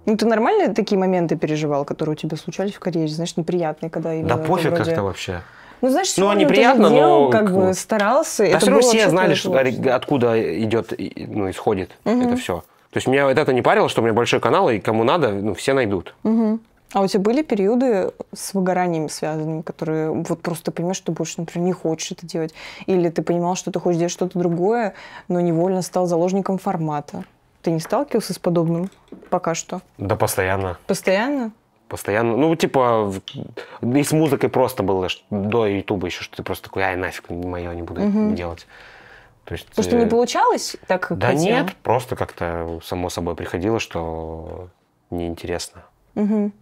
Ну, ты нормально такие моменты переживал, которые у тебя случались в карьере, знаешь, неприятные, когда... Да пофиг вроде... как-то вообще. Ну, знаешь, все ну, а неприятно, ты делал, но... как бы старался. Да это все равно все знали, что, откуда идет, ну, исходит угу. это все. То есть меня вот это не парило, что у меня большой канал, и кому надо, ну, все найдут. Угу. А у тебя были периоды с выгоранием связанными, которые вот просто понимаешь, что ты больше, например, не хочешь это делать? Или ты понимал, что ты хочешь делать что-то другое, но невольно стал заложником формата? Ты не сталкивался с подобным пока что? Да постоянно. Постоянно? Постоянно. Ну, типа, и с музыкой просто было до Ютуба еще, что ты просто такой, ай, нафиг, не мое, не буду угу. делать. То есть, Потому что э, не получалось так, Да хотел? А? нет, просто как-то само собой приходило, что неинтересно. Угу.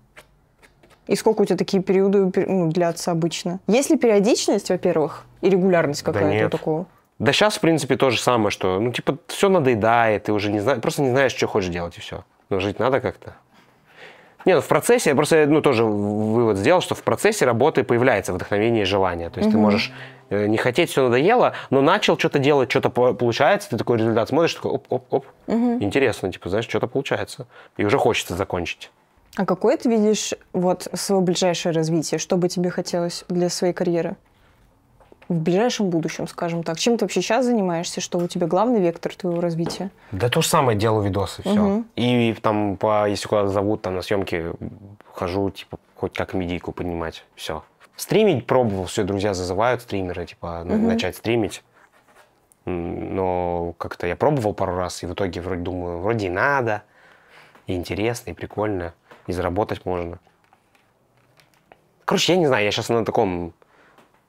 И сколько у тебя такие периоды ну, длятся обычно? Есть ли периодичность, во-первых, и регулярность какая-то да такого? Да сейчас, в принципе, то же самое, что, ну, типа, все надоедает, ты уже не знаешь, просто не знаешь, что хочешь делать, и все. Но жить надо как-то. Не, ну в процессе, я просто ну, тоже вывод сделал, что в процессе работы появляется вдохновение и желание. То есть угу. ты можешь э, не хотеть, все надоело, но начал что-то делать, что-то получается, ты такой результат смотришь, такой оп-оп-оп, угу. интересно, типа, знаешь, что-то получается. И уже хочется закончить. А какое ты видишь вот свое ближайшее развитие? Что бы тебе хотелось для своей карьеры? В ближайшем будущем, скажем так. Чем ты вообще сейчас занимаешься? Что у тебя главный вектор твоего развития? Да то же самое, делаю видосы, все. Угу. И там, по, если куда зовут, там на съемки хожу, типа, хоть как медийку поднимать, все. Стримить пробовал, все, друзья зазывают стримеры, типа, угу. начать стримить. Но как-то я пробовал пару раз, и в итоге вроде думаю, вроде и надо, и интересно, и прикольно и заработать можно. Короче, я не знаю, я сейчас на таком...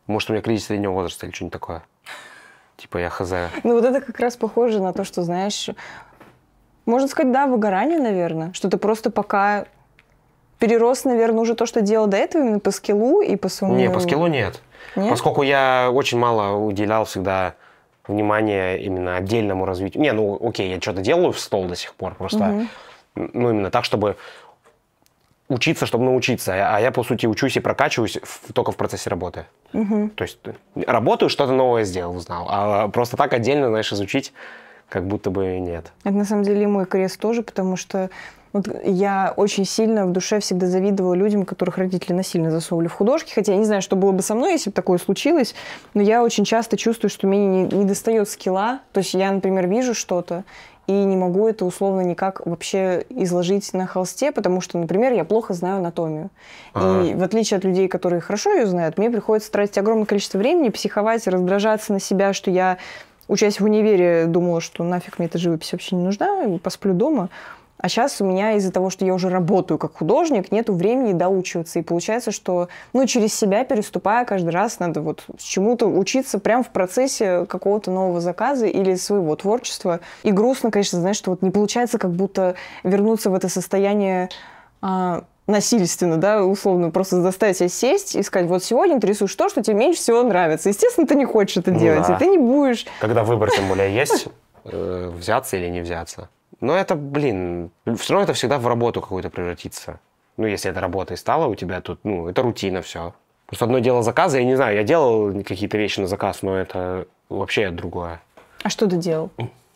Может, у меня кризис среднего возраста или что-нибудь такое. Типа я хз. Ну вот это как раз похоже на то, что, знаешь... Можно сказать, да, выгорание, наверное. Что ты просто пока перерос, наверное, уже то, что делал до этого, именно по скиллу и по своему... Не, по скиллу нет. нет. Поскольку я очень мало уделял всегда внимания именно отдельному развитию. Не, ну окей, я что-то делаю в стол до сих пор, просто... Угу. Ну, именно так, чтобы учиться, чтобы научиться, а я, по сути, учусь и прокачиваюсь в, только в процессе работы. Угу. То есть э, работаю, что-то новое сделал, узнал, а просто так отдельно, знаешь, изучить как будто бы нет. Это на самом деле и мой крест тоже, потому что вот я очень сильно в душе всегда завидовала людям, которых родители насильно засовывали в художки. Хотя я не знаю, что было бы со мной, если бы такое случилось. Но я очень часто чувствую, что мне не, не достает скилла. То есть я, например, вижу что-то, и не могу это условно никак вообще изложить на холсте, потому что, например, я плохо знаю анатомию. А-а-а. И в отличие от людей, которые хорошо ее знают, мне приходится тратить огромное количество времени, психовать, раздражаться на себя, что я, учась в универе, думала, что нафиг мне эта живопись вообще не нужна, посплю дома. А сейчас у меня из-за того, что я уже работаю как художник, нету времени доучиваться. И получается, что ну, через себя переступая каждый раз надо вот чему-то учиться прямо в процессе какого-то нового заказа или своего творчества. И грустно, конечно, знаешь, что вот не получается как будто вернуться в это состояние а, насильственно, да, условно, просто заставить себя сесть и сказать, вот сегодня ты рисуешь то, что тебе меньше всего нравится. Естественно, ты не хочешь это ну делать, да. и ты не будешь. Когда выбор тем более есть, э, взяться или не взяться. Но это, блин, все равно это всегда в работу какую-то превратится. Ну, если это работа и стала у тебя тут, ну, это рутина все. Просто одно дело заказы я не знаю, я делал какие-то вещи на заказ, но это вообще другое. А что ты делал?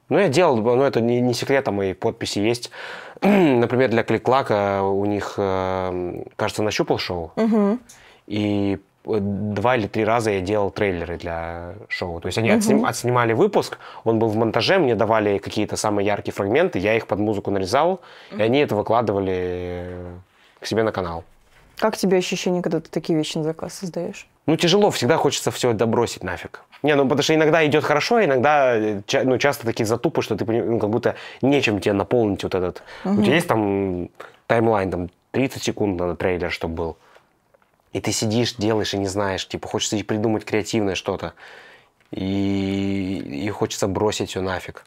Ну, я делал, но ну, это не, не секрет, а мои подписи есть. Например, для Кликлака у них, эм, кажется, нащупал шоу. Угу. И два или три раза я делал трейлеры для шоу. То есть они угу. отсним, отснимали выпуск, он был в монтаже, мне давали какие-то самые яркие фрагменты, я их под музыку нарезал, угу. и они это выкладывали э, к себе на канал. Как тебе ощущение, когда ты такие вещи на заказ создаешь? Ну, тяжело, всегда хочется все добросить нафиг. Не, ну, потому что иногда идет хорошо, а иногда, э, ну, часто такие затупы, что ты, ну, как будто нечем тебе наполнить вот этот. Угу. У тебя есть там таймлайн, там, 30 секунд надо трейлер, чтобы был. И ты сидишь, делаешь и не знаешь. Типа хочется придумать креативное что-то. И, и хочется бросить все нафиг.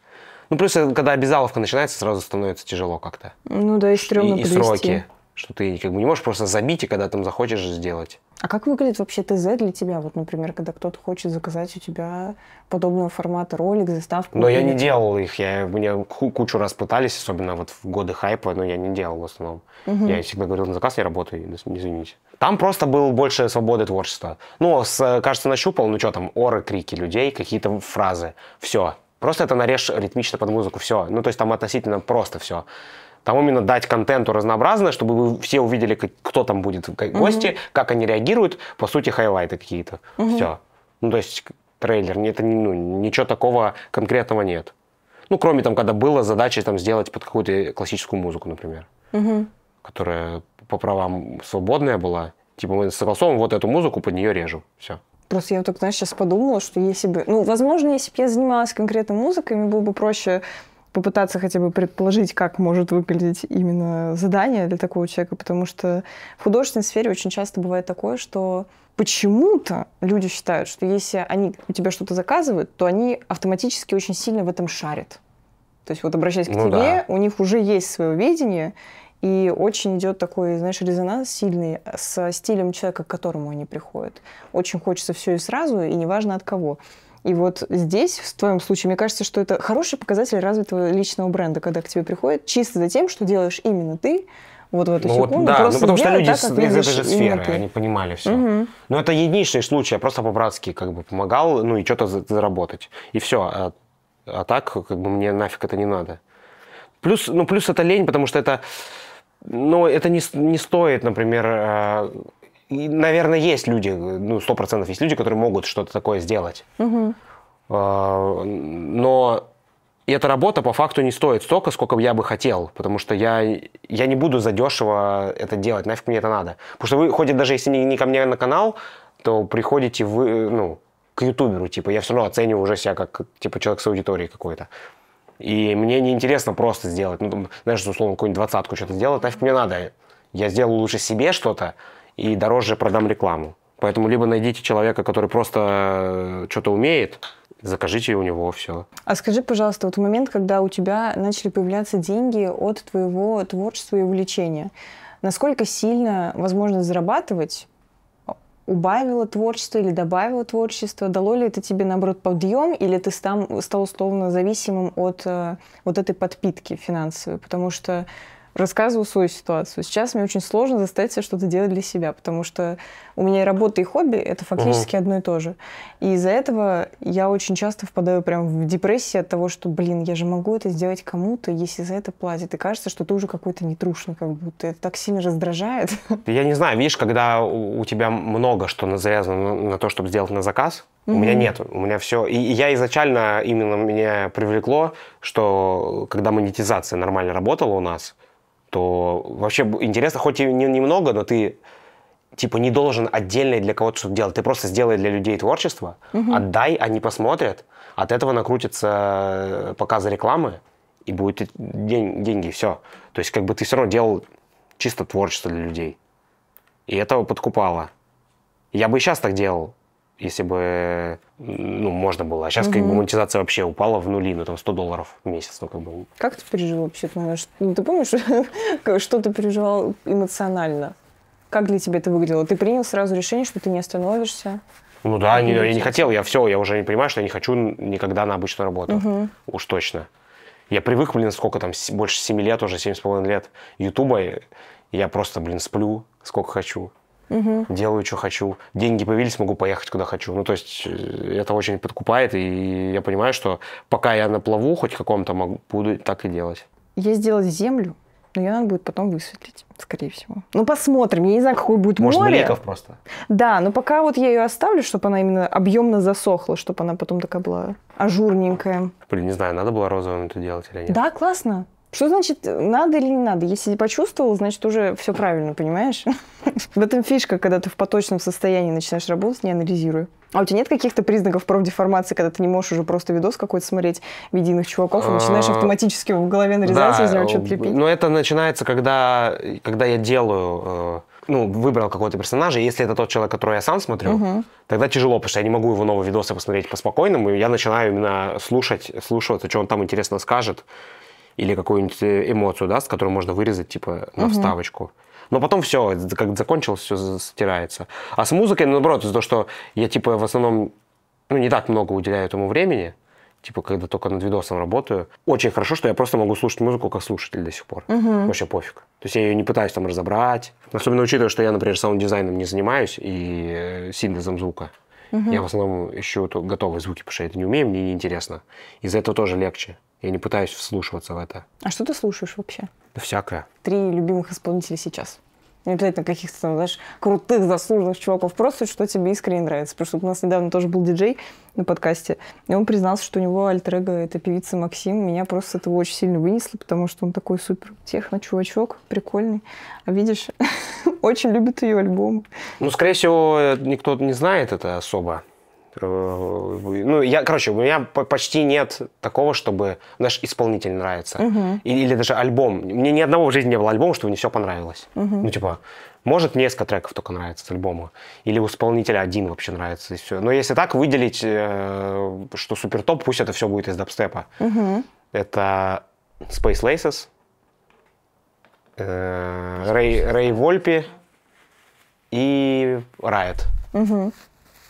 Ну, плюс, э, когда обязаловка начинается, сразу становится тяжело как-то. Ну да, и стрёмно И, и сроки что ты как бы не можешь просто забить, и когда там захочешь сделать. А как выглядит вообще ТЗ для тебя? Вот, например, когда кто-то хочет заказать у тебя подобного формата ролик, заставку. Но я не делал их. Я, меня кучу раз пытались, особенно вот в годы хайпа, но я не делал в основном. Угу. Я всегда говорил, на заказ я работаю, извините. Там просто было больше свободы творчества. Ну, с, кажется, нащупал, ну что там, оры, крики людей, какие-то фразы. Все. Просто это нарежь ритмично под музыку, все. Ну, то есть там относительно просто все. Там именно дать контенту разнообразно, чтобы вы все увидели, кто там будет в гости, угу. как они реагируют, по сути, хайлайты какие-то. Угу. Все. Ну, то есть трейлер, это, ну, ничего такого конкретного нет. Ну, кроме там, когда была задача там сделать под какую-то классическую музыку, например, угу. которая по правам свободная была. Типа мы согласовываем вот эту музыку, под нее режу, Все. Просто я так, знаешь, сейчас подумала, что если бы... Ну, возможно, если бы я занималась конкретно музыкой, мне было бы проще попытаться хотя бы предположить, как может выглядеть именно задание для такого человека, потому что в художественной сфере очень часто бывает такое, что почему-то люди считают, что если они у тебя что-то заказывают, то они автоматически очень сильно в этом шарят. То есть вот обращаясь к ну, тебе, да. у них уже есть свое видение, и очень идет такой, знаешь, резонанс сильный со стилем человека, к которому они приходят. Очень хочется все и сразу, и неважно от кого. И вот здесь, в твоем случае, мне кажется, что это хороший показатель развитого личного бренда, когда к тебе приходит чисто за тем, что делаешь именно ты, вот в эту ну, секунду. Вот, да, ну, потому что люди так, из этой же сферы, они понимали все. Угу. Ну, Но это единичный случай, я просто по-братски как бы помогал, ну и что-то заработать. И все. А, а так, как бы мне нафиг это не надо. Плюс, ну, плюс это лень, потому что это, ну, это не, не стоит, например, а, и, наверное, есть люди, ну, сто процентов есть люди, которые могут что-то такое сделать. Угу. Но эта работа по факту не стоит столько, сколько я бы хотел, потому что я, я не буду задешево это делать, нафиг мне это надо. Потому что вы, ходите, даже если не, не ко мне на канал, то приходите вы, ну, к ютуберу, типа, я все равно оцениваю уже себя как, типа, человек с аудиторией какой-то. И мне неинтересно просто сделать, ну, там, знаешь, условно, какую-нибудь двадцатку что-то сделать, нафиг мне надо. Я сделаю лучше себе что-то, и дороже продам рекламу. Поэтому либо найдите человека, который просто э, что-то умеет, закажите у него все. А скажи, пожалуйста, вот в момент, когда у тебя начали появляться деньги от твоего творчества и увлечения, насколько сильно возможность зарабатывать убавило творчество или добавило творчество? Дало ли это тебе, наоборот, подъем, или ты там стал условно зависимым от э, вот этой подпитки финансовой? Потому что рассказываю свою ситуацию. Сейчас мне очень сложно заставить себя что-то делать для себя, потому что у меня и работа, и хобби — это фактически угу. одно и то же. И из-за этого я очень часто впадаю прям в депрессию от того, что, блин, я же могу это сделать кому-то, если за это платят. И кажется, что ты уже какой-то нетрушный, как будто это так сильно раздражает. Я не знаю, видишь, когда у тебя много что завязано на то, чтобы сделать на заказ, Mm-hmm. У меня нет, у меня все. И, и я изначально именно меня привлекло, что когда монетизация нормально работала у нас, то вообще интересно, хоть и немного, но ты типа не должен отдельно для кого-то что-то делать. Ты просто сделай для людей творчество, угу. отдай, они посмотрят, от этого накрутятся э, показы рекламы, и будет день, деньги, все. То есть как бы ты все равно делал чисто творчество для людей. И этого подкупало. Я бы и сейчас так делал если бы ну, можно было. А сейчас угу. как бы монетизация вообще упала в нули, ну там 100 долларов в месяц. Ну, было. как ты пережил вообще, ну, ты помнишь, что ты переживал эмоционально? Как для тебя это выглядело? Ты принял сразу решение, что ты не остановишься? Ну да, не, я не хотел, я все, я уже не понимаю, что я не хочу никогда на обычную работу. Угу. Уж точно. Я привык, блин, сколько там, больше 7 лет уже, 7,5 лет Ютуба. Я просто, блин, сплю, сколько хочу угу. делаю, что хочу, деньги появились, могу поехать, куда хочу. Ну, то есть э, это очень подкупает, и я понимаю, что пока я на плаву хоть каком-то могу, буду так и делать. Я сделала землю, но ее надо будет потом высветлить, скорее всего. Ну, посмотрим. Я не знаю, какой будет Может, море. Может, просто. Да, но пока вот я ее оставлю, чтобы она именно объемно засохла, чтобы она потом такая была ажурненькая. Блин, не знаю, надо было розовым это делать или нет. Да, классно. Что значит надо или не надо? Если почувствовал, значит уже все правильно, понимаешь? В этом фишка, когда ты в поточном состоянии начинаешь работать, не анализируя. А у тебя нет каких-то признаков профдеформации, когда ты не можешь уже просто видос какой-то смотреть медийных чуваков и начинаешь а, автоматически в голове нарезать, да, из него что-то лепить? Ну, это начинается, когда, когда я делаю э, ну, выбрал какого-то персонажа, если это тот человек, которого я сам смотрю, угу. тогда тяжело, потому что я не могу его новые видосы посмотреть по-спокойному, и я начинаю именно слушать, слушаться, что он там интересно скажет или какую-нибудь э, эмоцию даст, которую можно вырезать типа на угу. вставочку. Но потом все, как закончилось, все стирается. А с музыкой, ну, наоборот, из-за того, что я типа в основном ну, не так много уделяю этому времени, типа когда только над видосом работаю, очень хорошо, что я просто могу слушать музыку как слушатель до сих пор. Угу. Вообще пофиг. То есть я ее не пытаюсь там разобрать. Особенно учитывая, что я, например, саунд-дизайном не занимаюсь и э, синтезом звука. Угу. Я в основном ищу готовые звуки, потому что я это не умею, мне неинтересно. Из-за этого тоже легче. Я не пытаюсь вслушиваться в это. А что ты слушаешь вообще? Да всякое. Три любимых исполнителя сейчас. Не обязательно каких-то, знаешь, крутых, заслуженных чуваков. Просто что тебе искренне нравится. Потому что у нас недавно тоже был диджей на подкасте, и он признался, что у него альтер это певица Максим. Меня просто этого очень сильно вынесло, потому что он такой супер техно-чувачок, прикольный. А видишь, очень любит ее альбом. Ну, скорее всего, никто не знает это особо. Э, ну, я, короче, у меня почти нет такого, чтобы наш исполнитель нравится. Угу. Или, или даже альбом. Мне ни одного в жизни не было альбома, чтобы мне все понравилось. Угу. Ну, типа, может, несколько треков только нравится с альбома. Или у исполнителя один вообще нравится, и все. Но если так выделить, э, что супер топ, пусть это все будет из дабстепа. Угу. Это Space Laces, э, Рэй, Рэй Вольпи и Riot. Угу.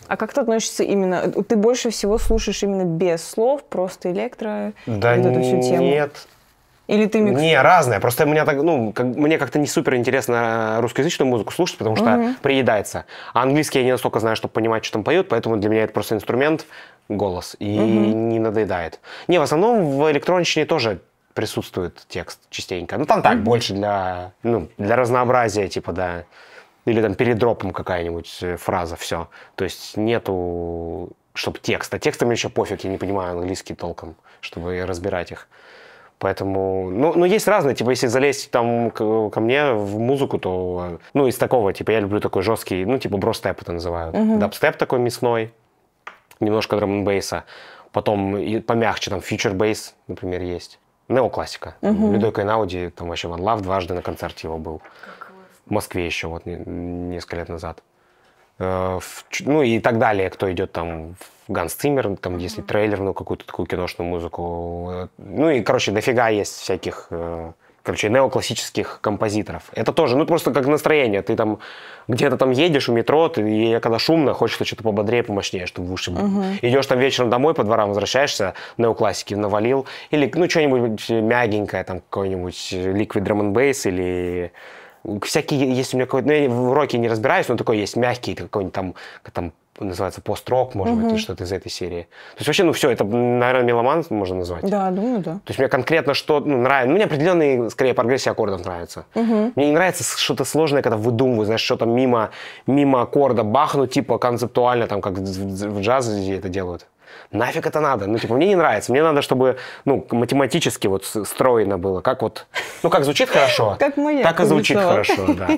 А как ты относишься именно? Э, ты больше всего слушаешь именно без слов, просто электро, да вот эту всю тему? Нет. Или ты микс? Не, разное. Просто меня так, ну, как, мне как-то не супер интересно русскоязычную музыку слушать, потому что угу. приедается. А английский я не настолько знаю, чтобы понимать, что там поют, поэтому для меня это просто инструмент, голос, и угу. не надоедает. Не, в основном в электронщине тоже присутствует текст частенько. Ну, там так, угу. больше для, ну, для разнообразия, типа, да. Или там перед дропом какая-нибудь э, фраза, все. То есть нету, чтобы текста. Текста мне еще пофиг, я не понимаю английский толком, чтобы разбирать их. Поэтому, ну, ну, есть разные, типа, если залезть там к, ко мне в музыку, то, э, ну, из такого, типа, я люблю такой жесткий, ну, типа, бростеп это называют. Uh-huh. Дабстеп такой мясной, немножко драм-н-бейса. Потом и помягче, там, фьючер-бейс, например, есть. Неоклассика. Uh-huh. Людой Кайнауди, там вообще One лав дважды на концерте его был в Москве еще вот несколько лет назад. Э, ну и так далее, кто идет там в Ганс Циммер, там mm-hmm. если трейлерную какую-то такую киношную музыку. Э, ну и, короче, дофига есть всяких э, короче, неоклассических композиторов. Это тоже, ну, просто как настроение. Ты там где-то там едешь у метро, ты, и когда шумно, хочется что-то пободрее, помощнее, чтобы выше. уши было. Угу. Идешь там вечером домой по дворам, возвращаешься, неоклассики навалил. Или, ну, что-нибудь мягенькое, там, какой-нибудь Liquid Drum and Bass или всякие, если у меня какой-то, ну, я в роке не разбираюсь, но такой есть мягкий, какой-нибудь там, там называется пост-рок, может угу. быть, что-то из этой серии. То есть вообще, ну все, это, наверное, меломан можно назвать. Да, думаю, да. То есть мне конкретно что ну, нравится, ну, мне определенные, скорее, прогрессии аккордов нравится Угу. Мне не нравится что-то сложное, когда выдумывают, знаешь, что-то мимо, мимо аккорда бахнут, типа концептуально, там, как в джазе это делают нафиг это надо? Ну, типа, мне не нравится. Мне надо, чтобы, ну, математически вот стройно было. Как вот, ну, как звучит хорошо, как так и звучит хорошо, да.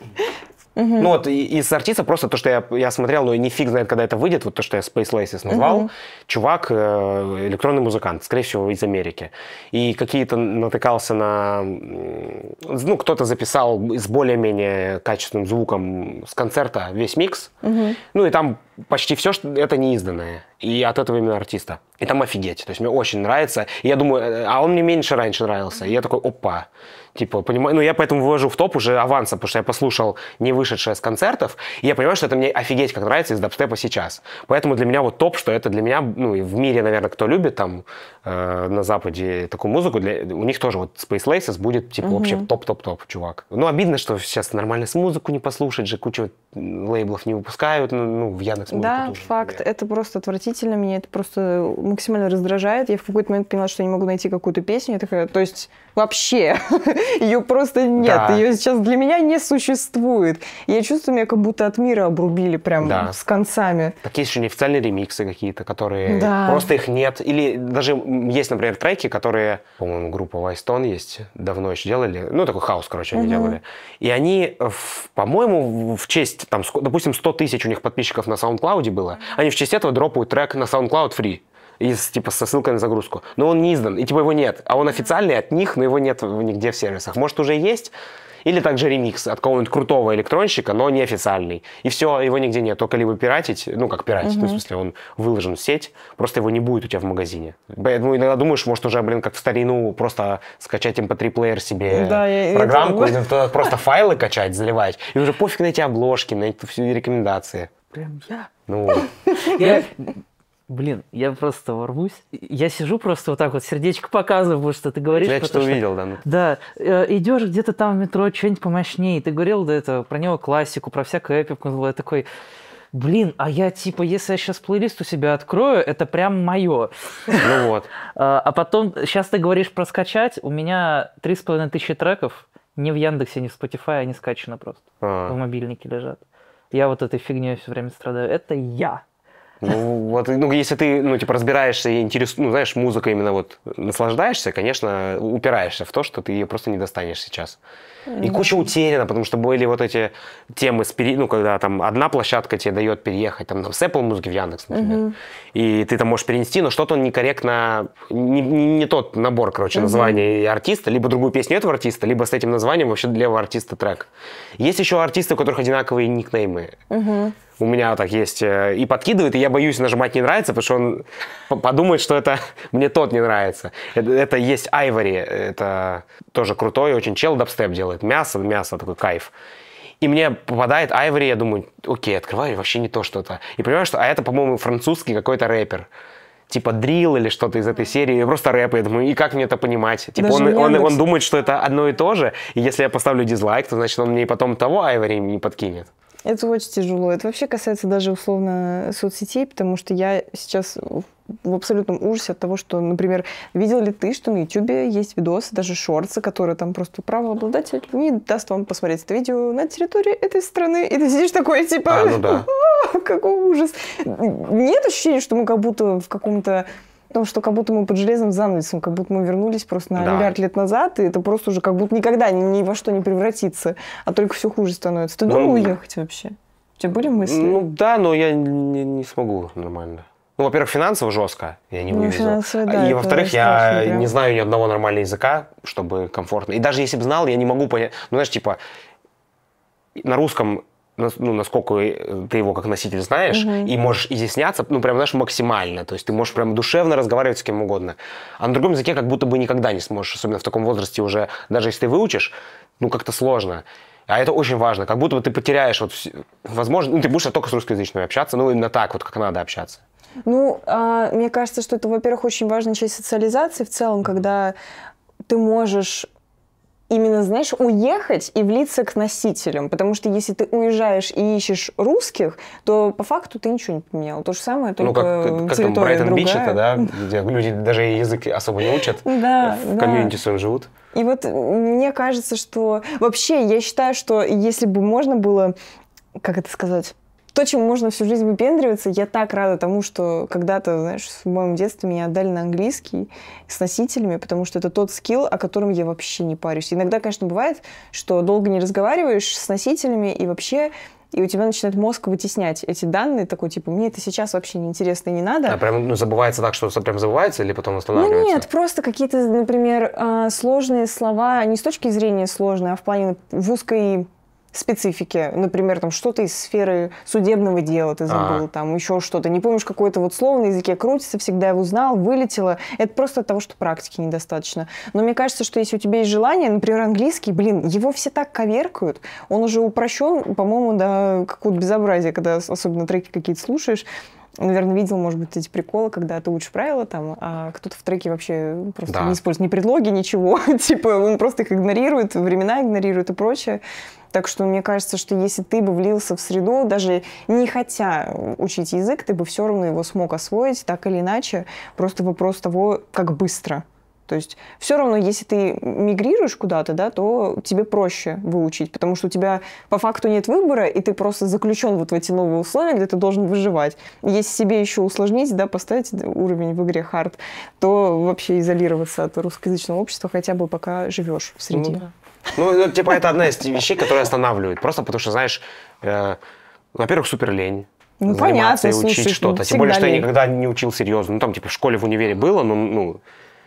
Угу. Ну вот, и, с артиста просто то, что я, я смотрел, но ну, не фиг знает, когда это выйдет, вот то, что я Space Laces назвал, угу. чувак, э, электронный музыкант, скорее всего, из Америки. И какие-то натыкался на... Ну, кто-то записал с более-менее качественным звуком с концерта весь микс, угу. ну и там почти все, что это неизданное И от этого именно артиста. И там офигеть. То есть мне очень нравится. И я думаю, э, а он мне меньше раньше нравился. И я такой, опа. Типа, понимаю, ну я поэтому вывожу в топ уже аванса, потому что я послушал не вышедшее с концертов, и я понимаю, что это мне офигеть как нравится из дабстепа сейчас. Поэтому для меня вот топ, что это для меня, ну и в мире, наверное, кто любит там э, на Западе такую музыку, для, у них тоже вот Space Laces будет типа угу. вообще топ-топ-топ, чувак. Ну обидно, что сейчас нормально с музыку не послушать же, кучу лейблов не выпускают, ну, ну в Яндекс.Музыку Да, тоже, факт, например. это просто отвратительно, меня это просто максимально раздражает. Я в какой-то момент поняла, что я не могу найти какую-то песню, я такая, то есть вообще. ее просто нет. Ее сейчас для меня не существует. Я чувствую, меня как будто от мира обрубили прям с концами. Такие еще неофициальные ремиксы какие-то, которые просто их нет. Или даже есть, например, треки, которые, по-моему, группа Вайстон есть, давно еще делали. Ну, такой хаос, короче, они делали. И они, по-моему, в честь, там, допустим, 100 тысяч у них подписчиков на SoundCloud было, они в честь этого дропают трек на SoundCloud Free из типа, со ссылкой на загрузку. Но он не издан, и типа его нет. А он официальный от них, но его нет нигде в сервисах. Может, уже есть? Или также ремикс от какого-нибудь крутого электронщика, но неофициальный. И все, его нигде нет. Только либо пиратить, ну как пиратить, угу. ну, в смысле он выложен в сеть, просто его не будет у тебя в магазине. Поэтому иногда думаешь, может уже, блин, как в старину, просто скачать mp3-плеер себе да, программку, я, я просто файлы качать, заливать. И уже пофиг на эти обложки, на эти все рекомендации. Прям я. Ну, я, Блин, я просто ворвусь. Я сижу просто вот так вот, сердечко показываю, потому что ты говоришь... Я что-то увидел, да. Ну. Да, э, идешь где-то там в метро, что-нибудь помощнее. Ты говорил до этого про него классику, про всякую эпику. Ну, я такой, блин, а я типа, если я сейчас плейлист у себя открою, это прям мое. Ну вот. А, а потом, сейчас ты говоришь про скачать, у меня половиной тысячи треков ни в Яндексе, ни в Spotify, они скачаны просто. А. В мобильнике лежат. Я вот этой фигней все время страдаю. Это я. Ну, вот, ну, если ты, ну, типа, разбираешься и интересуешься, ну, знаешь, музыка именно вот наслаждаешься, конечно, упираешься в то, что ты ее просто не достанешь сейчас. И куча утеряна, потому что были вот эти темы, с пере... ну, когда там одна площадка тебе дает переехать, там, с Apple Music в Яндекс, например. Угу. И ты там можешь перенести, но что-то он некорректно, не, не, не тот набор, короче, названия угу. артиста, либо другую песню этого артиста, либо с этим названием вообще для левого артиста трек. Есть еще артисты, у которых одинаковые никнеймы. Угу. У меня так есть. Э, и подкидывает, и я боюсь нажимать «не нравится», потому что он подумает, что это мне тот не нравится. Это, это есть Айвори, это тоже крутой, очень чел дабстеп делает делают. Мясо, мясо, такой кайф. И мне попадает Айвори, я думаю, окей, открываю, вообще не то что-то. И понимаю, что а это, по-моему, французский какой-то рэпер. Типа дрил или что-то из этой серии, просто рэп, я думаю, и как мне это понимать? Типа он, он, он, он думает, что это одно и то же, и если я поставлю дизлайк, то значит он мне и потом того Айвори не подкинет. Это очень тяжело. Это вообще касается даже условно соцсетей, потому что я сейчас в абсолютном ужасе от того, что, например, видел ли ты, что на Ютубе есть видосы, даже шорты, которые там просто правообладатель не даст вам посмотреть это видео на территории этой страны, и ты сидишь такой, типа, а, ну да. какой ужас. Нет ощущения, что мы как будто в каком-то Потому что как будто мы под железным занавесом, как будто мы вернулись просто на да. миллиард лет назад, и это просто уже как будто никогда ни во что не превратится, а только все хуже становится. Ты ну, думал уехать вообще? У тебя были мысли? Ну да, но я не, не смогу нормально. Ну, во-первых, финансово жестко, я не ну, вывезу. Ну, финансово, да, и во-вторых, я прям. не знаю ни одного нормального языка, чтобы комфортно. И даже если бы знал, я не могу понять. Ну, знаешь, типа, на русском ну, насколько э, ты его как носитель знаешь, угу. и можешь изъясняться, ну, прям, знаешь, максимально. То есть ты можешь прям душевно разговаривать с кем угодно. А на другом языке как будто бы никогда не сможешь, особенно в таком возрасте уже, даже если ты выучишь, ну, как-то сложно. А это очень важно. Как будто бы ты потеряешь вот возможность, ну, ты будешь только с русскоязычными общаться, ну, именно так вот, как надо общаться. Ну, а, мне кажется, что это, во-первых, очень важная часть социализации в целом, когда ты можешь именно, знаешь, уехать и влиться к носителям. Потому что если ты уезжаешь и ищешь русских, то по факту ты ничего не поменял. То же самое, только Ну, как, как там Брайтон-Бич это, да, где люди даже язык особо не учат, да, в комьюнити своем живут. И вот мне кажется, что... Вообще, я считаю, что если бы можно было, как это сказать то, чем можно всю жизнь выпендриваться. Я так рада тому, что когда-то, знаешь, в моем детстве меня отдали на английский с носителями, потому что это тот скилл, о котором я вообще не парюсь. Иногда, конечно, бывает, что долго не разговариваешь с носителями и вообще и у тебя начинает мозг вытеснять эти данные, такой, типа, мне это сейчас вообще неинтересно и не надо. А прям ну, забывается так, что прям забывается или потом ну останавливается? Ну, нет, просто какие-то, например, а, сложные слова, не с точки зрения сложные, а в плане в узкой специфике. Например, там что-то из сферы судебного дела ты а. забыл, а там еще что-то. Не помнишь какое-то вот слово на языке крутится, всегда его знал, вылетело. Это просто от того, что практики недостаточно. Но мне кажется, что если у тебя есть желание, например, английский, блин, его все так коверкают, он уже упрощен, по-моему, до какого-то безобразия, когда особенно треки какие-то слушаешь наверное, видел, может быть, эти приколы, когда ты учишь правила там, а кто-то в треке вообще просто да. не использует ни предлоги, ничего. типа он просто их игнорирует, времена игнорирует и прочее. Так что мне кажется, что если ты бы влился в среду, даже не хотя учить язык, ты бы все равно его смог освоить так или иначе, просто вопрос того, как быстро. То есть все равно, если ты мигрируешь куда-то, да, то тебе проще выучить, потому что у тебя по факту нет выбора, и ты просто заключен вот в эти новые условия, где ты должен выживать. Если себе еще усложнить, да, поставить уровень в игре хард, то вообще изолироваться от русскоязычного общества хотя бы пока живешь в ну среде. Ну, да. Ну, ну, типа, это одна из вещей, которые останавливают. Просто потому что, знаешь, э, во-первых, супер лень. Ну, понятно, и учить что-то. Ну, Тем более, что я никогда не учил серьезно. Ну, там, типа, в школе, в универе было, но, ну,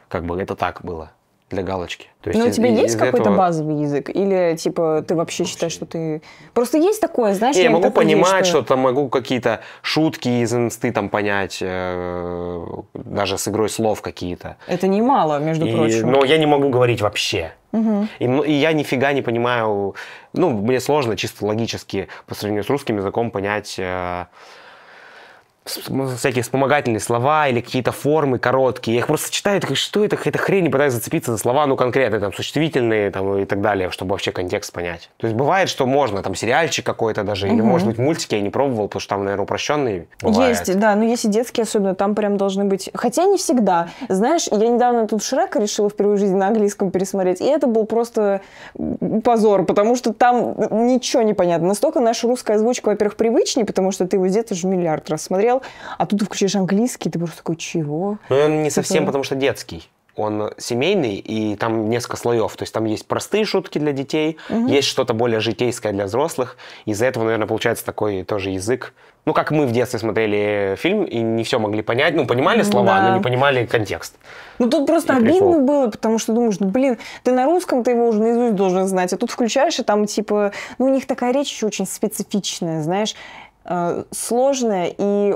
как бы это так было для галочки. То есть Но у тебя из, есть какой-то этого... базовый язык? Или, типа, ты вообще, считаешь, что ты... Просто есть такое, знаешь... Не, я могу понимать что... что-то, могу какие-то шутки из инсты там понять, э, даже с игрой слов какие-то. Это немало, между и, прочим. Но я не могу говорить вообще. Угу. И, ну, и я нифига не понимаю... Ну, мне сложно чисто логически по сравнению с русским языком понять... Э, ну, всякие вспомогательные слова или какие-то формы короткие. Я их просто читаю, так что это, какая-то хрень, не пытаюсь зацепиться за слова, ну, конкретные, там, существительные, там, и так далее, чтобы вообще контекст понять. То есть бывает, что можно, там, сериальчик какой-то даже, угу. или, может быть, мультики я не пробовал, потому что там, наверное, упрощенные бывают. Есть, да, но ну, если детские особенно, там прям должны быть, хотя не всегда. Знаешь, я недавно тут Шрека решила впервые в жизни на английском пересмотреть, и это был просто позор, потому что там ничего не понятно. Настолько наша русская озвучка, во-первых, привычнее, потому что ты его где-то уже миллиард раз смотрел, читал, а тут ты включаешь английский, ты просто такой, чего? Ну, он не типа совсем, потому что детский он семейный, и там несколько слоев. То есть там есть простые шутки для детей, угу. есть что-то более житейское для взрослых. Из-за этого, наверное, получается такой тоже язык. Ну, как мы в детстве смотрели фильм и не все могли понять. Ну, понимали ну слова, да. но не понимали контекст. Ну, тут просто и обидно прикол. было, потому что думаешь, ну, блин, ты на русском, ты его уже наизусть должен знать, а тут включаешь, и там, типа, ну, у них такая речь еще очень специфичная, знаешь, Э, сложное и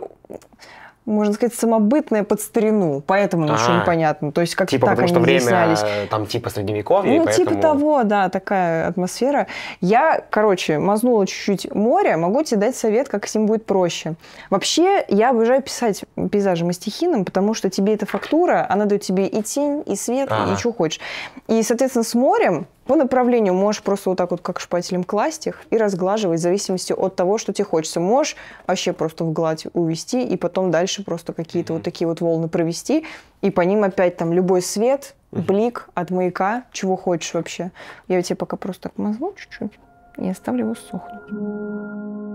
можно сказать, самобытное под старину, поэтому а, ничего не понятно. То есть как типа, так потому они что время знялись. Э, там типа средневековье, Ну, типа поэтому... типа того, да, такая атмосфера. Я, короче, мазнула чуть-чуть море, могу тебе дать совет, как с ним будет проще. Вообще, я обожаю писать пейзажи и потому что тебе эта фактура, она дает тебе и тень, и свет, а. и что хочешь. И, соответственно, с морем по направлению можешь просто вот так вот как шпателем класть их и разглаживать в зависимости от того, что тебе хочется. Можешь вообще просто в гладь увести и потом дальше просто какие-то mm-hmm. вот такие вот волны провести. И по ним опять там любой свет, mm-hmm. блик от маяка, чего хочешь вообще. Я тебе пока просто так мазну чуть-чуть и оставлю его сохнуть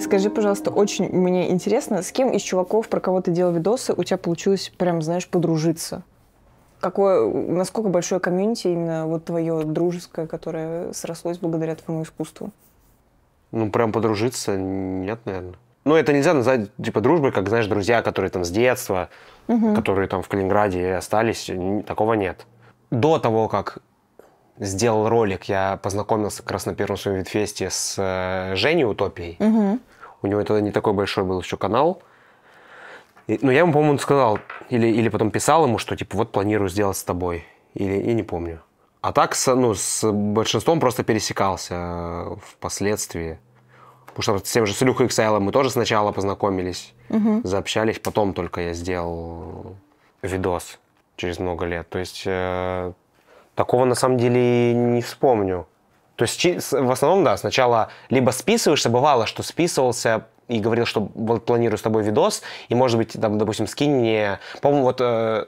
Скажи, пожалуйста, очень мне интересно, с кем из чуваков, про кого ты делал видосы, у тебя получилось прям, знаешь, подружиться? Какое, насколько большое комьюнити именно вот твое дружеское, которое срослось благодаря твоему искусству? Ну, прям подружиться нет, наверное. Ну, это нельзя назвать, типа, дружбой, как, знаешь, друзья, которые там с детства, угу. которые там в Калининграде остались. Такого нет. До того, как сделал ролик, я познакомился как раз на первом своем видфесте с э, Женей Утопией. Угу. У него тогда не такой большой был еще канал. И, ну, я ему, по-моему, сказал, или, или потом писал ему, что, типа, вот планирую сделать с тобой. Или, я не помню. А так, с, ну, с большинством просто пересекался э, впоследствии. Потому что с тем же с Илюхой XL мы тоже сначала познакомились, угу. заобщались, потом только я сделал видос через много лет. То есть... Э такого на самом деле не вспомню. То есть в основном, да, сначала либо списываешься, бывало, что списывался и говорил, что вот планирую с тобой видос, и, может быть, там, допустим, скинь мне... По-моему, вот э,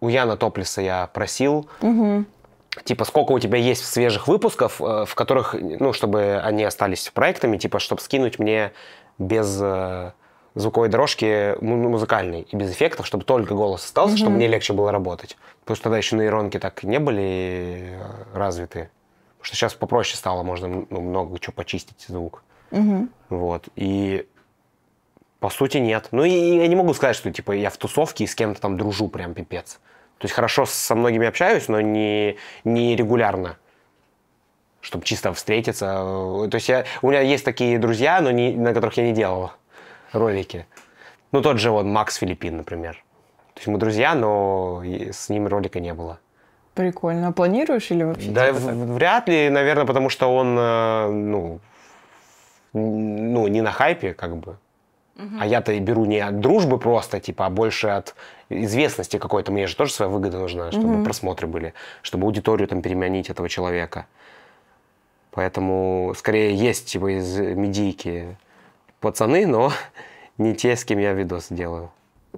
у Яна Топлиса я просил, угу. типа, сколько у тебя есть свежих выпусков, э, в которых, ну, чтобы они остались проектами, типа, чтобы скинуть мне без... Э, звуковой дорожки музыкальной и без эффектов, чтобы только голос остался, mm-hmm. чтобы мне легче было работать. Потому что тогда еще нейронки так не были э, развиты. Потому что сейчас попроще стало, можно ну, много чего почистить звук. Mm-hmm. Вот. И по сути нет. Ну и я не могу сказать, что типа я в тусовке и с кем-то там дружу прям пипец. То есть хорошо со многими общаюсь, но не, не регулярно чтобы чисто встретиться. Э, то есть я, у меня есть такие друзья, но не, на которых я не делал ролики. Ну, тот же вот Макс Филиппин, например. То есть мы друзья, но с ним ролика не было. Прикольно. А планируешь или вообще? Да, типа вряд ли, наверное, потому что он, э, ну, ну, не на хайпе, как бы. Угу. А я-то беру не от дружбы просто, типа, а больше от известности какой-то. Мне же тоже своя выгода нужна, чтобы угу. просмотры были, чтобы аудиторию там переменить этого человека. Поэтому скорее есть типа из медийки пацаны, но не те, с кем я видос делаю.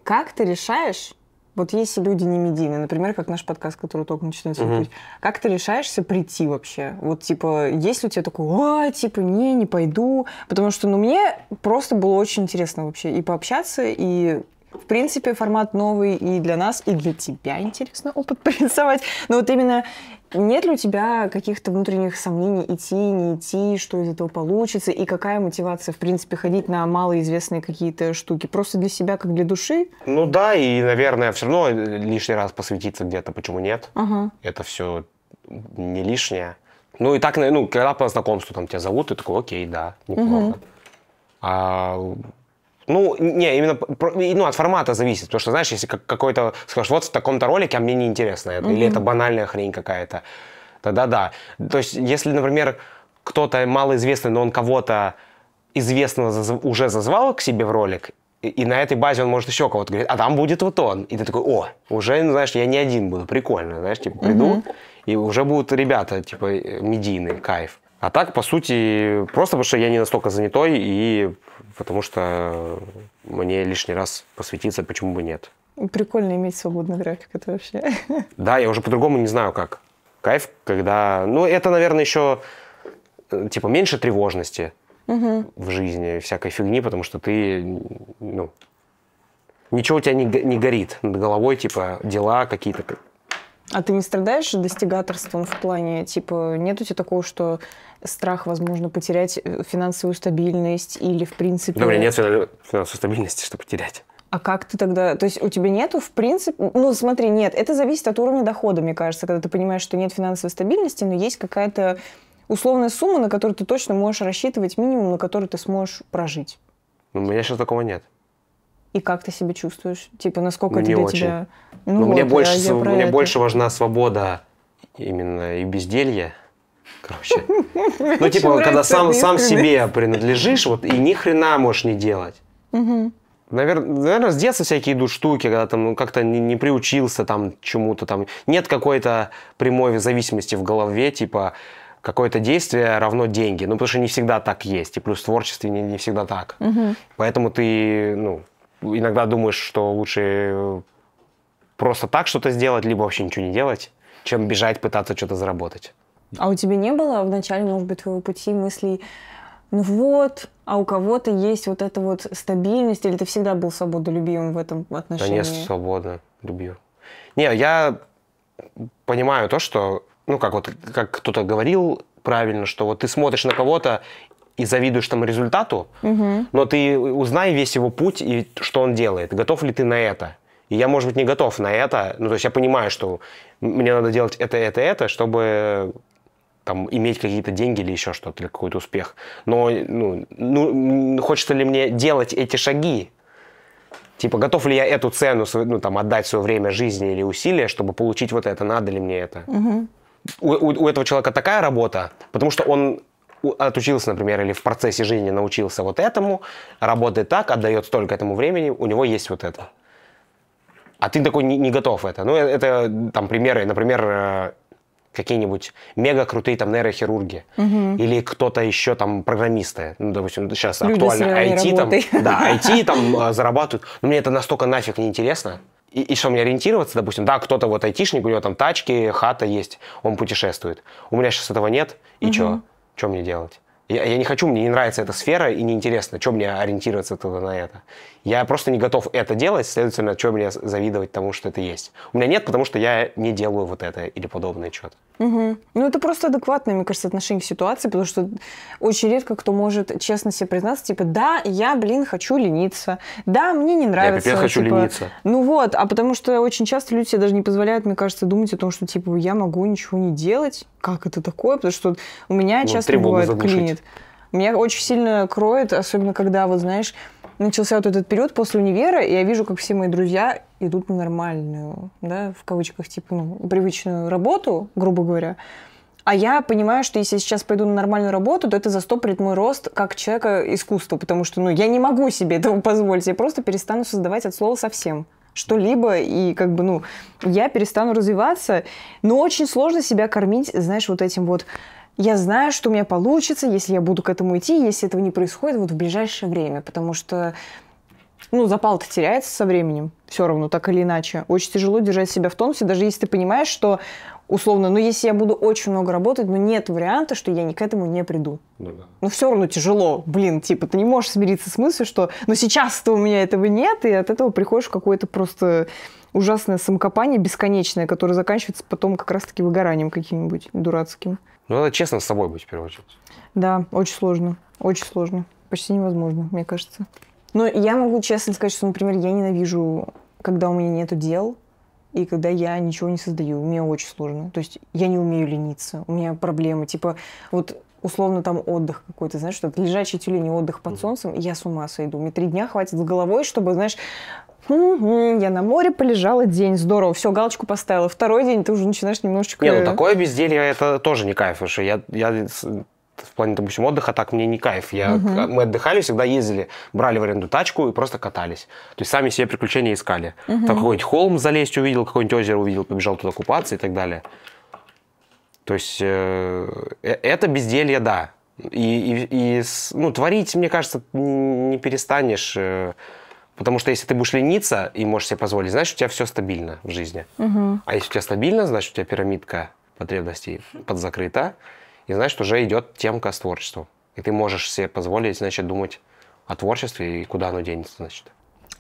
Как ты решаешь, вот если люди не медийные, например, как наш подкаст, который только начинает свой угу. как ты решаешься прийти вообще? Вот, типа, есть ли у тебя такой, а, типа, не, не пойду? Потому что, ну, мне просто было очень интересно вообще и пообщаться, и в принципе, формат новый и для нас, и для тебя интересно опыт порисовать. Но вот именно нет ли у тебя каких-то внутренних сомнений, идти, не идти, что из этого получится, и какая мотивация, в принципе, ходить на малоизвестные какие-то штуки? Просто для себя, как для души? Ну да, и, наверное, все равно лишний раз посвятиться где-то, почему нет? Ага. Это все не лишнее. Ну и так, ну, когда по знакомству там тебя зовут, ты такой, окей, да, неплохо. Угу. А ну, не, именно ну, от формата зависит. Потому что, знаешь, если какой-то скажешь, вот в таком-то ролике, а мне неинтересно это, mm-hmm. или это банальная хрень какая-то, тогда да. То есть, если, например, кто-то малоизвестный, но он кого-то известного уже зазвал к себе в ролик, и, на этой базе он может еще кого-то говорить, а там будет вот он. И ты такой, о, уже, знаешь, я не один буду, прикольно, знаешь, типа, приду, mm-hmm. и уже будут ребята, типа, э, медийные, кайф. А так, по сути, просто потому что я не настолько занятой и потому что мне лишний раз посвятиться, почему бы нет. Прикольно иметь свободный график, это вообще. Да, я уже по-другому не знаю как. Кайф, когда... Ну, это, наверное, еще э, типа меньше тревожности угу. в жизни, всякой фигни, потому что ты, ну, ничего у тебя не, не горит над головой, типа дела какие-то, а ты не страдаешь достигаторством в плане, типа, нет у тебя такого, что страх, возможно, потерять э, финансовую стабильность или, в принципе... Да, ну, у меня нет финансовой стабильности, чтобы потерять. А как ты тогда... То есть у тебя нету, в принципе... Ну, смотри, нет, это зависит от уровня дохода, мне кажется, когда ты понимаешь, что нет финансовой стабильности, но есть какая-то условная сумма, на которую ты точно можешь рассчитывать, минимум, на который ты сможешь прожить. Ну, у меня сейчас такого нет и как ты себя чувствуешь? Типа, насколько ну, тебе очень. тебя... Ну, ну вот, мне, больше, я, мне это. больше важна свобода именно и безделье. Короче. Ну, типа, когда сам, сам себе принадлежишь, вот и ни хрена можешь не делать. Наверное, с детства всякие идут штуки, когда там ну, как-то не, не приучился там чему-то там. Нет какой-то прямой зависимости в голове, типа какое-то действие равно деньги. Ну, потому что не всегда так есть. И плюс в творчестве не, не всегда так. Угу. Поэтому ты, ну, иногда думаешь, что лучше э, просто так что-то сделать, либо вообще ничего не делать, чем бежать, пытаться что-то заработать. А у тебя не было в начале, может быть, твоего пути мыслей, ну вот, а у кого-то есть вот эта вот стабильность, или ты всегда был свободолюбивым в этом отношении? Конечно, свободно любил. Не, я понимаю то, что, ну, как вот, как кто-то говорил правильно, что вот ты смотришь на кого-то и завидуешь там результату, угу. но ты узнай весь его путь и что он делает. Готов ли ты на это? И я, может быть, не готов на это. Ну, то есть я понимаю, что мне надо делать это, это, это, чтобы там иметь какие-то деньги или еще что-то, или какой-то успех. Но ну, ну, хочется ли мне делать эти шаги? Типа, готов ли я эту цену, ну, там, отдать свое время жизни или усилия, чтобы получить вот это? Надо ли мне это? Угу. У, у, у этого человека такая работа, потому что он отучился, например, или в процессе жизни научился вот этому, работает так, отдает столько этому времени, у него есть вот это. А ты такой не, не готов это. Ну, э, это там примеры, например, э, какие-нибудь мега крутые там нейрохирурги угу. или кто-то еще там программисты, ну допустим сейчас Люди актуально IT работой. А там, да, IT там э, зарабатывают, но ну, мне это настолько нафиг не интересно. И, и что мне ориентироваться, допустим, да, кто-то вот айтишник, у него там тачки, хата есть, он путешествует. У меня сейчас этого нет, и угу. что? Что мне делать? Я, я не хочу, мне не нравится эта сфера и неинтересно, что мне ориентироваться тогда на это. Я просто не готов это делать, следовательно, что мне завидовать тому, что это есть. У меня нет, потому что я не делаю вот это или подобное что-то. Угу. Ну, это просто адекватное, мне кажется, отношение к ситуации, потому что очень редко кто может честно себе признаться, типа, да, я, блин, хочу лениться, да, мне не нравится. Я, я хочу типа, лениться. Ну вот, а потому что очень часто люди себе даже не позволяют, мне кажется, думать о том, что, типа, я могу ничего не делать, как это такое, потому что у меня ну, часто бывает заглушить. клинит. Меня очень сильно кроет, особенно когда, вот знаешь, начался вот этот период после универа, и я вижу, как все мои друзья идут на нормальную, да, в кавычках, типа, ну, привычную работу, грубо говоря. А я понимаю, что если я сейчас пойду на нормальную работу, то это застопорит мой рост как человека искусства, потому что, ну, я не могу себе этого позволить, я просто перестану создавать от слова совсем что-либо, и как бы, ну, я перестану развиваться, но очень сложно себя кормить, знаешь, вот этим вот я знаю, что у меня получится, если я буду к этому идти, если этого не происходит вот в ближайшее время, потому что ну, запал-то теряется со временем, все равно, так или иначе. Очень тяжело держать себя в тонусе, даже если ты понимаешь, что, условно, ну, если я буду очень много работать, ну, нет варианта, что я ни к этому не приду. Ну, да. Ну все равно тяжело, блин, типа, ты не можешь смириться с мыслью, что, ну, сейчас-то у меня этого нет, и от этого приходишь в какое-то просто ужасное самокопание бесконечное, которое заканчивается потом как раз-таки выгоранием каким-нибудь дурацким. Ну надо честно с собой быть, в первую очередь. Да, очень сложно. Очень сложно. Почти невозможно, мне кажется. Но я могу честно сказать, что, например, я ненавижу, когда у меня нету дел, и когда я ничего не создаю. Мне очень сложно. То есть я не умею лениться. У меня проблемы. Типа, вот условно там отдых какой-то, знаешь, что то лежачий тюлень отдых под солнцем, я с ума сойду. Мне три дня хватит с головой, чтобы, знаешь, Угу, я на море полежала день, здорово, все, галочку поставила. Второй день ты уже начинаешь немножечко... Не, ну такое безделье, это тоже не кайф, что я, я в плане, допустим, отдыха так мне не кайф. Я, угу. Мы отдыхали, всегда ездили, брали в аренду тачку и просто катались. То есть сами себе приключения искали. Угу. Там какой-нибудь холм залезть увидел, какое-нибудь озеро увидел, побежал туда купаться и так далее. То есть э, э это безделье, да. И, и, и ну, творить, мне кажется, не перестанешь... Э, Потому что если ты будешь лениться и можешь себе позволить, значит, у тебя все стабильно в жизни. Угу. А если у тебя стабильно, значит, у тебя пирамидка потребностей подзакрыта, и значит, уже идет темка с творчеством. И ты можешь себе позволить, значит, думать о творчестве и куда оно денется, значит.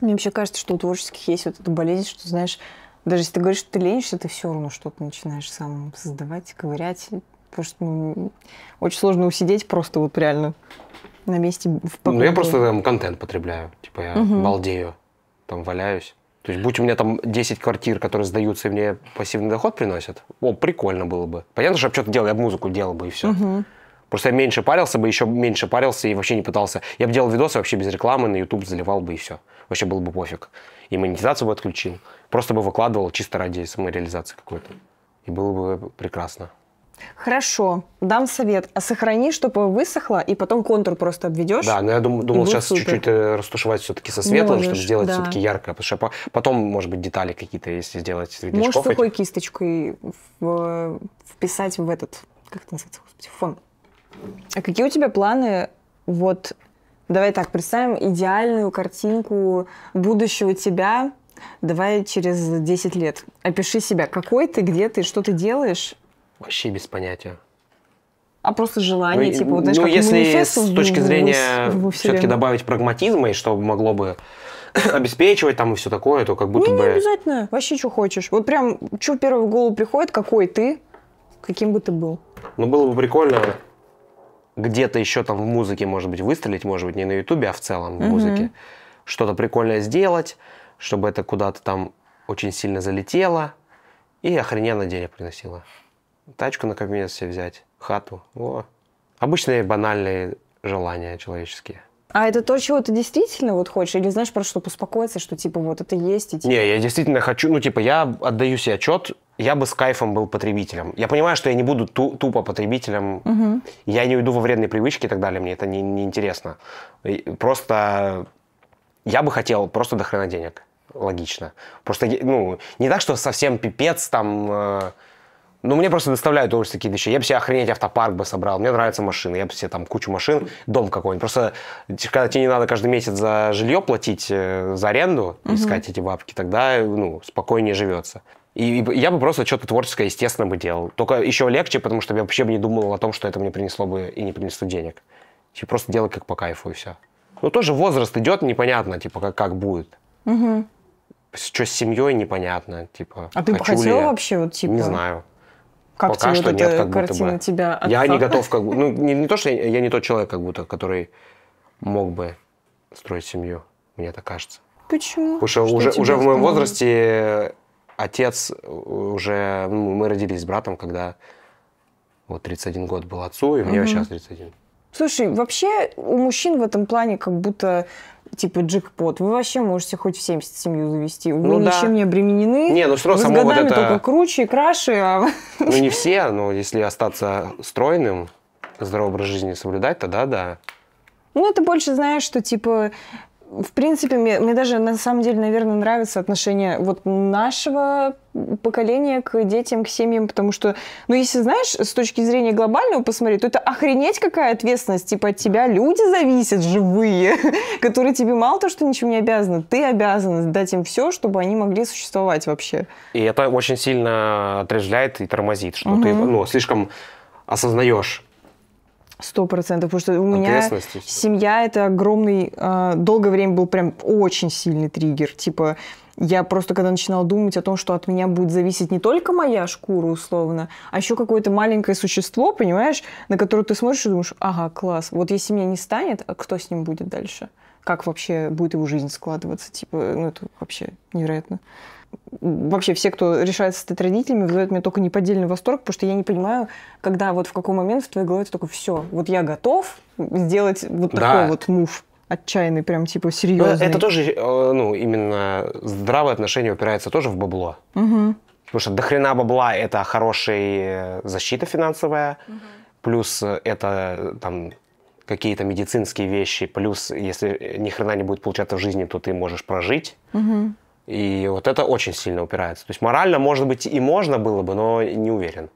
Мне вообще кажется, что у творческих есть вот эта болезнь, что, знаешь, даже если ты говоришь, что ты ленишься, ты все равно что-то начинаешь сам создавать, ковырять. Потому что ну, очень сложно усидеть просто вот реально на месте в покупке? Ну, я просто там контент потребляю. Типа я угу. балдею, там валяюсь. То есть, будь у меня там 10 квартир, которые сдаются, и мне пассивный доход приносят, о, прикольно было бы. Понятно, что я бы что-то делал, я бы музыку делал бы, и все. Угу. Просто я меньше парился бы, еще меньше парился и вообще не пытался. Я бы делал видосы вообще без рекламы, на YouTube заливал бы и все. Вообще было бы пофиг. И монетизацию бы отключил. Просто бы выкладывал чисто ради самореализации какой-то. И было бы прекрасно. Хорошо, дам совет. А сохрани, чтобы высохло, и потом контур просто обведешь. Да, но я дум, думал сейчас чуть-чуть э, растушевать все-таки со светлым, Можешь, чтобы сделать да. все-таки ярко. Потому что потом, может быть, детали какие-то, если сделать светлячков. Можешь сухой этих. кисточкой в, вписать в этот, как это называется, господи, фон. А какие у тебя планы вот Давай так, представим идеальную картинку будущего тебя. Давай через 10 лет. Опиши себя. Какой ты, где ты, что ты делаешь, Вообще без понятия. А просто желание, ну, типа, вот, ну, знаешь, ну, как если с точки зрения все-таки добавить прагматизма, и что могло бы обеспечивать там и все такое, то как будто ну, не, бы... Не обязательно, вообще что хочешь. Вот прям, что в в голову приходит, какой ты, каким бы ты был. Ну, было бы прикольно где-то еще там в музыке, может быть, выстрелить, может быть, не на ютубе, а в целом в угу. музыке. Что-то прикольное сделать, чтобы это куда-то там очень сильно залетело и охрененно денег приносило тачку наконец себе взять, хату. Во. Обычные банальные желания человеческие. А это то, чего ты действительно вот хочешь? Или знаешь, просто чтобы успокоиться, что типа вот это есть? И, типа... Не, я действительно хочу, ну типа я отдаю себе отчет, я бы с кайфом был потребителем. Я понимаю, что я не буду ту тупо потребителем, угу. я не уйду во вредные привычки и так далее, мне это не, не интересно. Просто я бы хотел просто до хрена денег, логично. Просто, ну, не так, что совсем пипец там... Э, ну, мне просто доставляют удовольствие такие вещи. Я бы себе охренеть автопарк бы собрал. Мне нравятся машины. Я бы себе там кучу машин, дом какой-нибудь. Просто когда тебе не надо каждый месяц за жилье платить, э, за аренду, угу. искать эти бабки, тогда, ну, спокойнее живется. И я бы просто что-то творческое, естественно, бы делал. Только еще легче, потому что я вообще бы не думал о том, что это мне принесло бы и не принесло денег. Я типа просто делай как по кайфу и все. Ну, тоже возраст идет, непонятно, типа, как, как будет. Угу. Что с семьей, непонятно, типа. А ты бы хотел вообще, вот, типа... Не знаю. Как Пока тебе что вот нет, эта как картина будто бы. тебя отца? Я не готов, как бы, ну, не, не то, что я, я не тот человек, как будто, который мог бы строить семью, мне это кажется. Почему? Потому что, что уже, уже в моем возрасте отец уже, ну, мы родились с братом, когда вот 31 год был отцу, и мне угу. сейчас 31. Слушай, вообще у мужчин в этом плане как будто типа джекпот. Вы вообще можете хоть в 70 семью завести. Вы ну, ничем да. не обременены. Не, ну все равно само вот это... только круче и краше. А... Ну не все, но если остаться стройным, здоровый образ жизни соблюдать, тогда да. Ну это больше, знаешь, что типа в принципе, мне, мне даже на самом деле, наверное, нравится отношение вот нашего поколения к детям, к семьям, потому что, ну, если знаешь, с точки зрения глобального посмотреть, то это охренеть какая ответственность, типа от тебя люди зависят живые, которые тебе мало то, что ничего не обязаны, ты обязан дать им все, чтобы они могли существовать вообще. И это очень сильно отрезвляет и тормозит, что угу. ты, ну, слишком осознаешь Сто процентов, потому что у меня семья это огромный, а, долгое время был прям очень сильный триггер. Типа, я просто когда начинала думать о том, что от меня будет зависеть не только моя шкура, условно, а еще какое-то маленькое существо, понимаешь, на которое ты смотришь и думаешь, ага, класс, вот если меня не станет, а кто с ним будет дальше? Как вообще будет его жизнь складываться? Типа, ну это вообще невероятно вообще все, кто решается стать родителями, вызывают мне только неподдельный восторг, потому что я не понимаю, когда вот в какой момент в твоей голове только все, вот я готов сделать вот да. такой вот мув отчаянный, прям типа серьезный. Но ну, это тоже, э, ну, именно здравое отношение упирается тоже в бабло. Угу. Потому что дохрена бабла – это хорошая защита финансовая, угу. плюс это там какие-то медицинские вещи, плюс если ни хрена не будет получаться в жизни, то ты можешь прожить. Угу. И вот это очень сильно упирается. То есть морально, может быть, и можно было бы, но не уверен.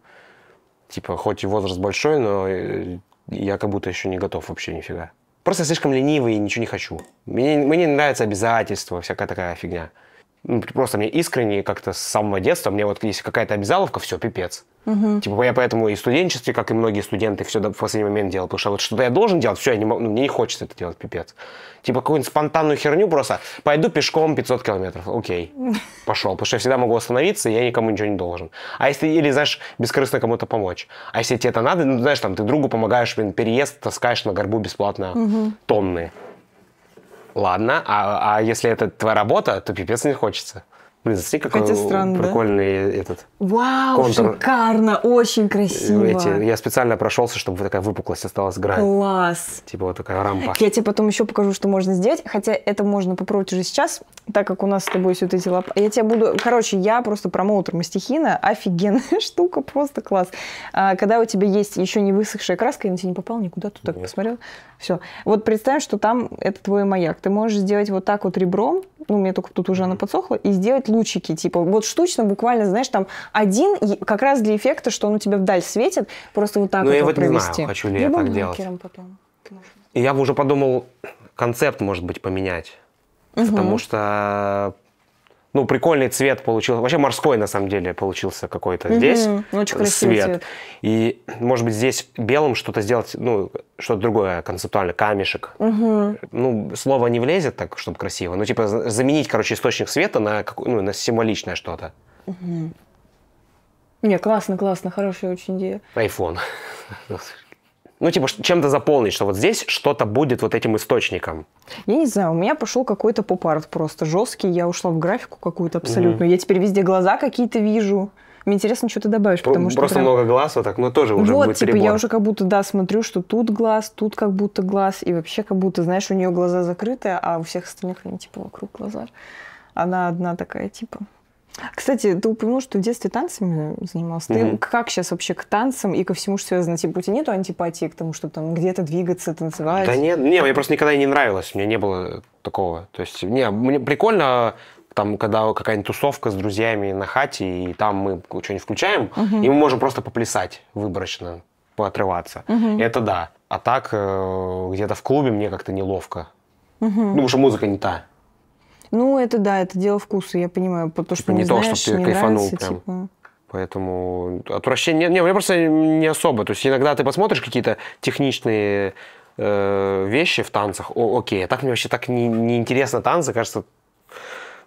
Типа, хоть и возраст большой, но э, я как будто еще не готов вообще нифига. Просто слишком ленивый и ничего не хочу. Мне, мне не нравятся обязательства, всякая такая фигня. Ну, просто мне искренне как-то с самого детства, мне вот если какая-то обязаловка, все, пипец. Угу. Типа я поэтому и в студенчестве, как и многие студенты, все в последний момент делал, потому что вот что-то я должен делать, все, я не могу, ну, мне не хочется это делать, пипец. Типа какую-нибудь спонтанную херню просто, пойду пешком 500 километров, окей, пошел, потому что я всегда могу остановиться, и я никому ничего не должен. А если, или, знаешь, бескорыстно кому-то помочь. А если тебе это надо, ну, знаешь, там, ты другу помогаешь, блин, переезд таскаешь на горбу бесплатно угу. тонны. Ладно, а, а если это твоя работа, то пипец не хочется. Блин, смотри, какой Хотя странно, прикольный да? этот Вау, контур. шикарно, очень красиво. Эти, я специально прошелся, чтобы такая выпуклость осталась грань. Класс. Типа вот такая рампа. Я тебе потом еще покажу, что можно сделать. Хотя это можно попробовать уже сейчас, так как у нас с тобой все эти лапы. Я тебя буду... Короче, я просто промоутер мастихина. Офигенная штука, просто класс. А, когда у тебя есть еще не высохшая краска, я на тебя не попал никуда, тут так посмотрел. Все. Вот представь, что там это твой маяк. Ты можешь сделать вот так вот ребром, ну, мне только тут уже она подсохла, и сделать лучики, типа, вот штучно, буквально, знаешь, там один, как раз для эффекта, что он у тебя вдаль светит, просто вот так ну, вот я вот провести. я знаю, хочу ли Либо я так делать. потом. я бы уже подумал, концепт, может быть, поменять. Угу. Потому что ну, прикольный цвет получился. Вообще морской, на самом деле, получился какой-то mm-hmm. здесь ну, Очень красивый цвет. цвет. И, может быть, здесь белым что-то сделать, ну, что-то другое концептуально, камешек. Mm-hmm. Ну, слово не влезет так, чтобы красиво. Ну, типа, заменить, короче, источник света на, ну, на символичное что-то. Mm-hmm. Не, классно, классно, хорошая очень идея. Айфон. ну, типа, чем-то заполнить, что вот здесь что-то будет вот этим источником. Я не знаю, у меня пошел какой-то поп-арт просто жесткий, я ушла в графику какую-то абсолютную, mm-hmm. я теперь везде глаза какие-то вижу. Мне интересно, что ты добавишь, потому что... Просто прям... много глаз вот так, но ну, тоже уже Вот, будет типа, перебор. я уже как будто, да, смотрю, что тут глаз, тут как будто глаз, и вообще как будто, знаешь, у нее глаза закрыты, а у всех остальных они, типа, вокруг глаза. Она одна такая, типа... Кстати, ты упомянул, что в детстве танцами занимался. Ты угу. как сейчас вообще к танцам и ко всему, что связано? Типа, у тебя нету антипатии к тому, чтобы там где-то двигаться, танцевать? Да нет, не, мне просто никогда не нравилось. Мне не было такого. То есть, не, мне прикольно там, когда какая-нибудь тусовка с друзьями на хате, и там мы что-нибудь включаем, угу. и мы можем просто поплясать выборочно, поотрываться. Угу. Это да. А так э, где-то в клубе мне как-то неловко. Угу. Ну, потому что музыка не та. Ну, это да, это дело вкуса, я понимаю. потому что типа, не, не то, знаешь, что ты не кайфанул нравится, прям. Типа... Поэтому отвращение... Не, мне просто не особо. То есть иногда ты посмотришь какие-то техничные э, вещи в танцах. О, окей, а так мне вообще так не, не интересно танцы. Кажется,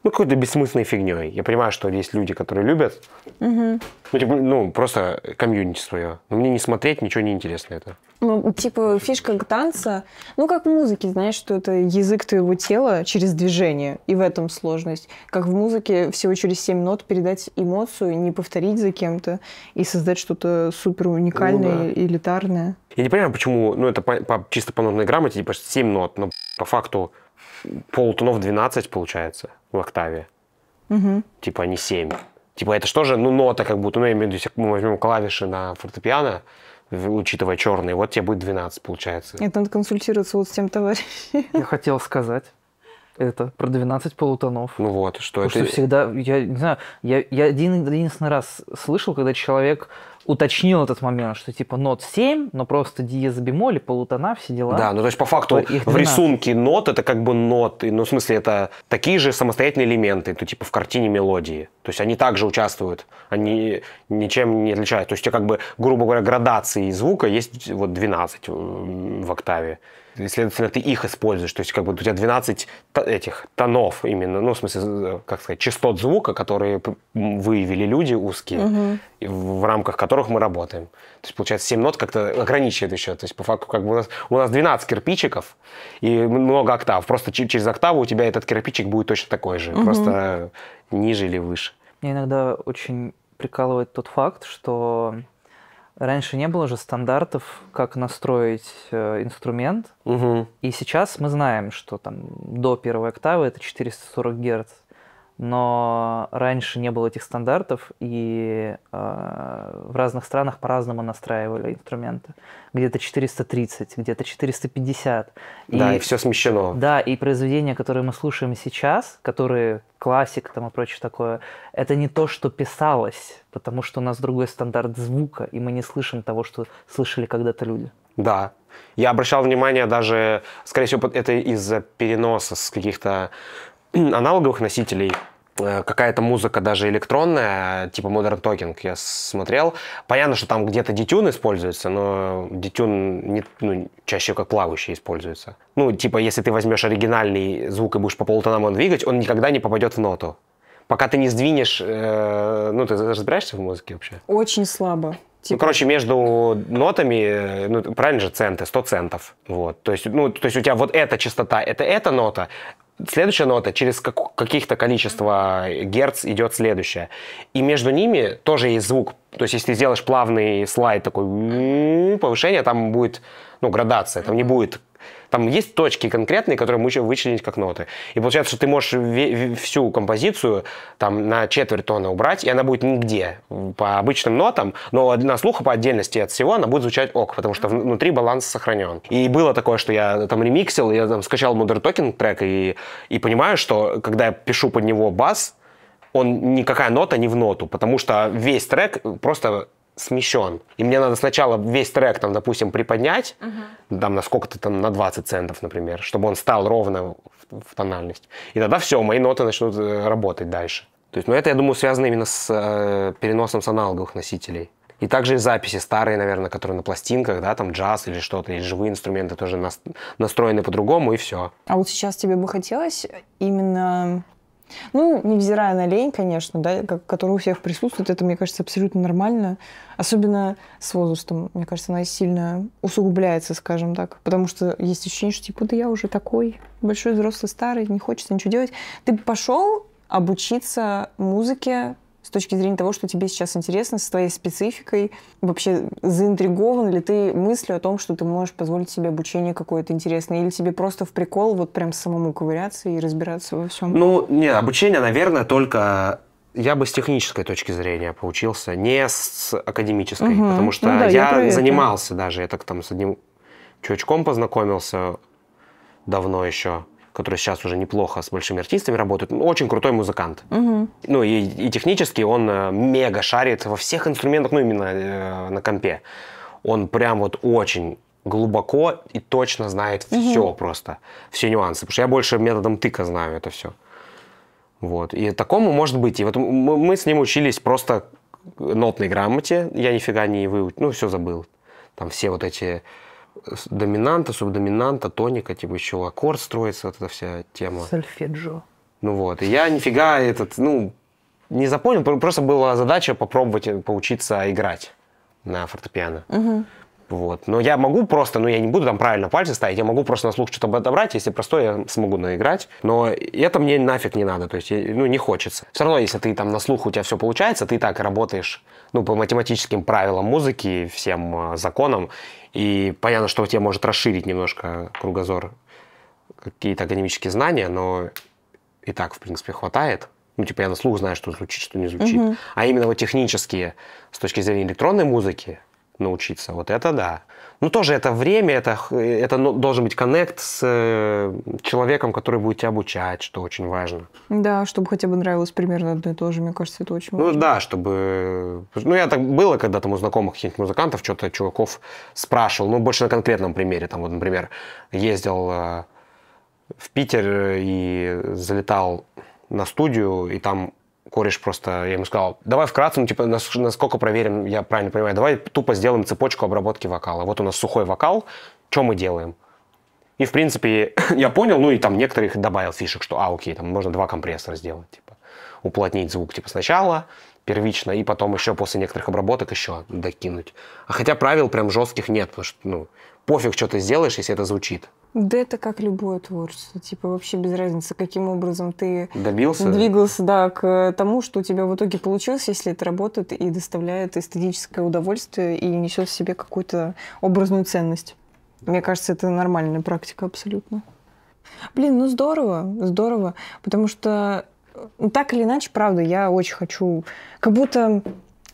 ну, какой-то бессмысленной фигней. Я понимаю, что есть люди, которые любят. Угу. Ну, типа, ну, просто комьюнити свое. Но мне не смотреть, ничего не интересно это. Ну, типа фишка танца, ну как в музыке, знаешь, что это язык твоего тела через движение, и в этом сложность. Как в музыке всего через семь нот передать эмоцию, не повторить за кем-то и создать что-то супер уникальное ну, да. и элитарное. Я не понимаю, почему, ну это по, по, чисто по нотной грамоте, типа семь нот, но по факту полутонов 12 получается в октаве. Угу. Типа а не семь. Типа это что же, ну нота как будто, ну я имею в виду, если мы возьмем клавиши на фортепиано, учитывая черный, вот тебе будет 12, получается. Это надо консультироваться вот с тем товарищем. Я хотел сказать, это, про 12 полутонов. Ну вот, что Потому это... что всегда, я не знаю, я, я один единственный раз слышал, когда человек уточнил этот момент, что типа нот 7, но просто диез бемоль, полутона, все дела. Да, ну то есть по факту их в рисунке нот это как бы ноты, ну в смысле это такие же самостоятельные элементы, то типа в картине мелодии. То есть они также участвуют, они ничем не отличаются. То есть у тебя как бы, грубо говоря, градации звука есть вот 12 в октаве. И, следовательно, ты их используешь. То есть, как бы у тебя 12 этих тонов именно, ну, в смысле, э, как сказать, частот звука, которые выявили люди узкие, угу. в рамках которых мы работаем. То есть, получается, 7 нот как-то ограничивает еще. То есть, по факту, как бы у нас, у нас 12 кирпичиков и много октав. Просто через октаву у тебя этот кирпичик будет точно такой же, угу. просто ниже или выше. Мне иногда очень прикалывает тот факт, что Раньше не было же стандартов, как настроить э, инструмент. Угу. И сейчас мы знаем, что там до первой октавы это 440 Гц но раньше не было этих стандартов, и э, в разных странах по-разному настраивали инструменты. Где-то 430, где-то 450. Да, и, и все смещено. Да, и произведения, которые мы слушаем сейчас, которые классик там и прочее такое, это не то, что писалось, потому что у нас другой стандарт звука, и мы не слышим того, что слышали когда-то люди. Да. Я обращал внимание даже, скорее всего, это из-за переноса с каких-то аналоговых носителей э, какая-то музыка даже электронная, типа Modern Talking я смотрел. Понятно, что там где-то детюн используется, но детюн не, ну, чаще как плавающий используется. Ну, типа, если ты возьмешь оригинальный звук и будешь по полутонам он двигать, он никогда не попадет в ноту. Пока ты не сдвинешь... Э, ну, ты разбираешься в музыке вообще? Очень слабо. Ну, типа... Ну, короче, между нотами, э, ну, правильно же, центы, 100 центов. Вот. То есть, ну, то есть у тебя вот эта частота, это эта нота, следующая нота через как, каких-то количество герц идет следующая. И между ними тоже есть звук. То есть, если сделаешь плавный слайд такой повышение, там будет ну, градация, там не будет там есть точки конкретные, которые мы еще вычленить как ноты. И получается, что ты можешь всю композицию там на четверть тона убрать, и она будет нигде по обычным нотам, но на слуху по отдельности от всего она будет звучать ок, потому что внутри баланс сохранен. И было такое, что я там ремиксил, я там скачал Modern Talking трек и, и понимаю, что когда я пишу под него бас, он никакая нота не в ноту, потому что весь трек просто смещен. И мне надо сначала весь трек, там, допустим, приподнять, uh-huh. там, на сколько-то там, на 20 центов, например, чтобы он стал ровно в, в тональность. И тогда все, мои ноты начнут э, работать дальше. То есть, ну, это, я думаю, связано именно с э, переносом с аналоговых носителей. И также и записи старые, наверное, которые на пластинках, да, там джаз или что-то, или живые инструменты тоже настроены по-другому, и все. А вот сейчас тебе бы хотелось именно ну, невзирая на лень, конечно, да, которая у всех присутствует, это, мне кажется, абсолютно нормально. Особенно с возрастом, мне кажется, она сильно усугубляется, скажем так. Потому что есть ощущение, что типа, да я уже такой большой, взрослый, старый, не хочется ничего делать. Ты пошел обучиться музыке с точки зрения того, что тебе сейчас интересно, с твоей спецификой? Вообще заинтригован ли ты мыслью о том, что ты можешь позволить себе обучение какое-то интересное? Или тебе просто в прикол вот прям самому ковыряться и разбираться во всем? Ну, нет, обучение, наверное, только я бы с технической точки зрения поучился, не с академической, угу. потому что ну, да, я, я занимался даже, я так там с одним чувачком познакомился давно еще, который сейчас уже неплохо с большими артистами работает, ну, очень крутой музыкант. Угу. Ну и, и технически он э, мега шарит во всех инструментах, ну именно э, на компе. Он прям вот очень глубоко и точно знает угу. все просто, все нюансы. Потому что я больше методом тыка знаю это все. Вот. И такому может быть. И вот мы, мы с ним учились просто нотной грамоте. Я нифига не выучил, ну все забыл. Там все вот эти доминанта, субдоминанта, тоника, типа еще аккорд строится, вот эта вся тема. Сольфеджио. Ну вот, и я нифига этот, ну, не запомнил, просто была задача попробовать э, поучиться играть на фортепиано. Угу. Вот. Но я могу просто, ну я не буду там правильно пальцы ставить, я могу просто на слух что-то подобрать, если простое, я смогу наиграть. Но это мне нафиг не надо, то есть, ну не хочется. Все равно, если ты там на слух у тебя все получается, ты так работаешь, ну по математическим правилам музыки, всем а, законам, и понятно, что тебе может расширить немножко кругозор какие-то академические знания, но и так, в принципе, хватает. Ну, типа, я на слух знаю, что звучит, что не звучит. Угу. А именно вот технические, с точки зрения электронной музыки, научиться. Вот это да. Ну, тоже это время, это, это ну, должен быть коннект с э, человеком, который будет тебя обучать, что очень важно. Да, чтобы хотя бы нравилось примерно одно и то же, мне кажется, это очень ну важно. Ну, да, чтобы... Э, ну, я так было, когда там у знакомых каких-нибудь музыкантов что-то чуваков спрашивал, ну, больше на конкретном примере. Там вот, например, ездил э, в Питер и залетал на студию, и там кореш просто, я ему сказал, давай вкратце, ну, типа, насколько проверим, я правильно понимаю, давай тупо сделаем цепочку обработки вокала. Вот у нас сухой вокал, что мы делаем? И, в принципе, я понял, ну, и там некоторых добавил фишек, что, а, окей, там можно два компрессора сделать, типа, уплотнить звук, типа, сначала, первично, и потом еще после некоторых обработок еще докинуть. А хотя правил прям жестких нет, потому что, ну, пофиг, что ты сделаешь, если это звучит. Да это как любое творчество, типа вообще без разницы, каким образом ты Добился? двигался да, к тому, что у тебя в итоге получилось, если это работает и доставляет эстетическое удовольствие и несет в себе какую-то образную ценность. Мне кажется, это нормальная практика абсолютно. Блин, ну здорово, здорово, потому что ну, так или иначе, правда, я очень хочу, как будто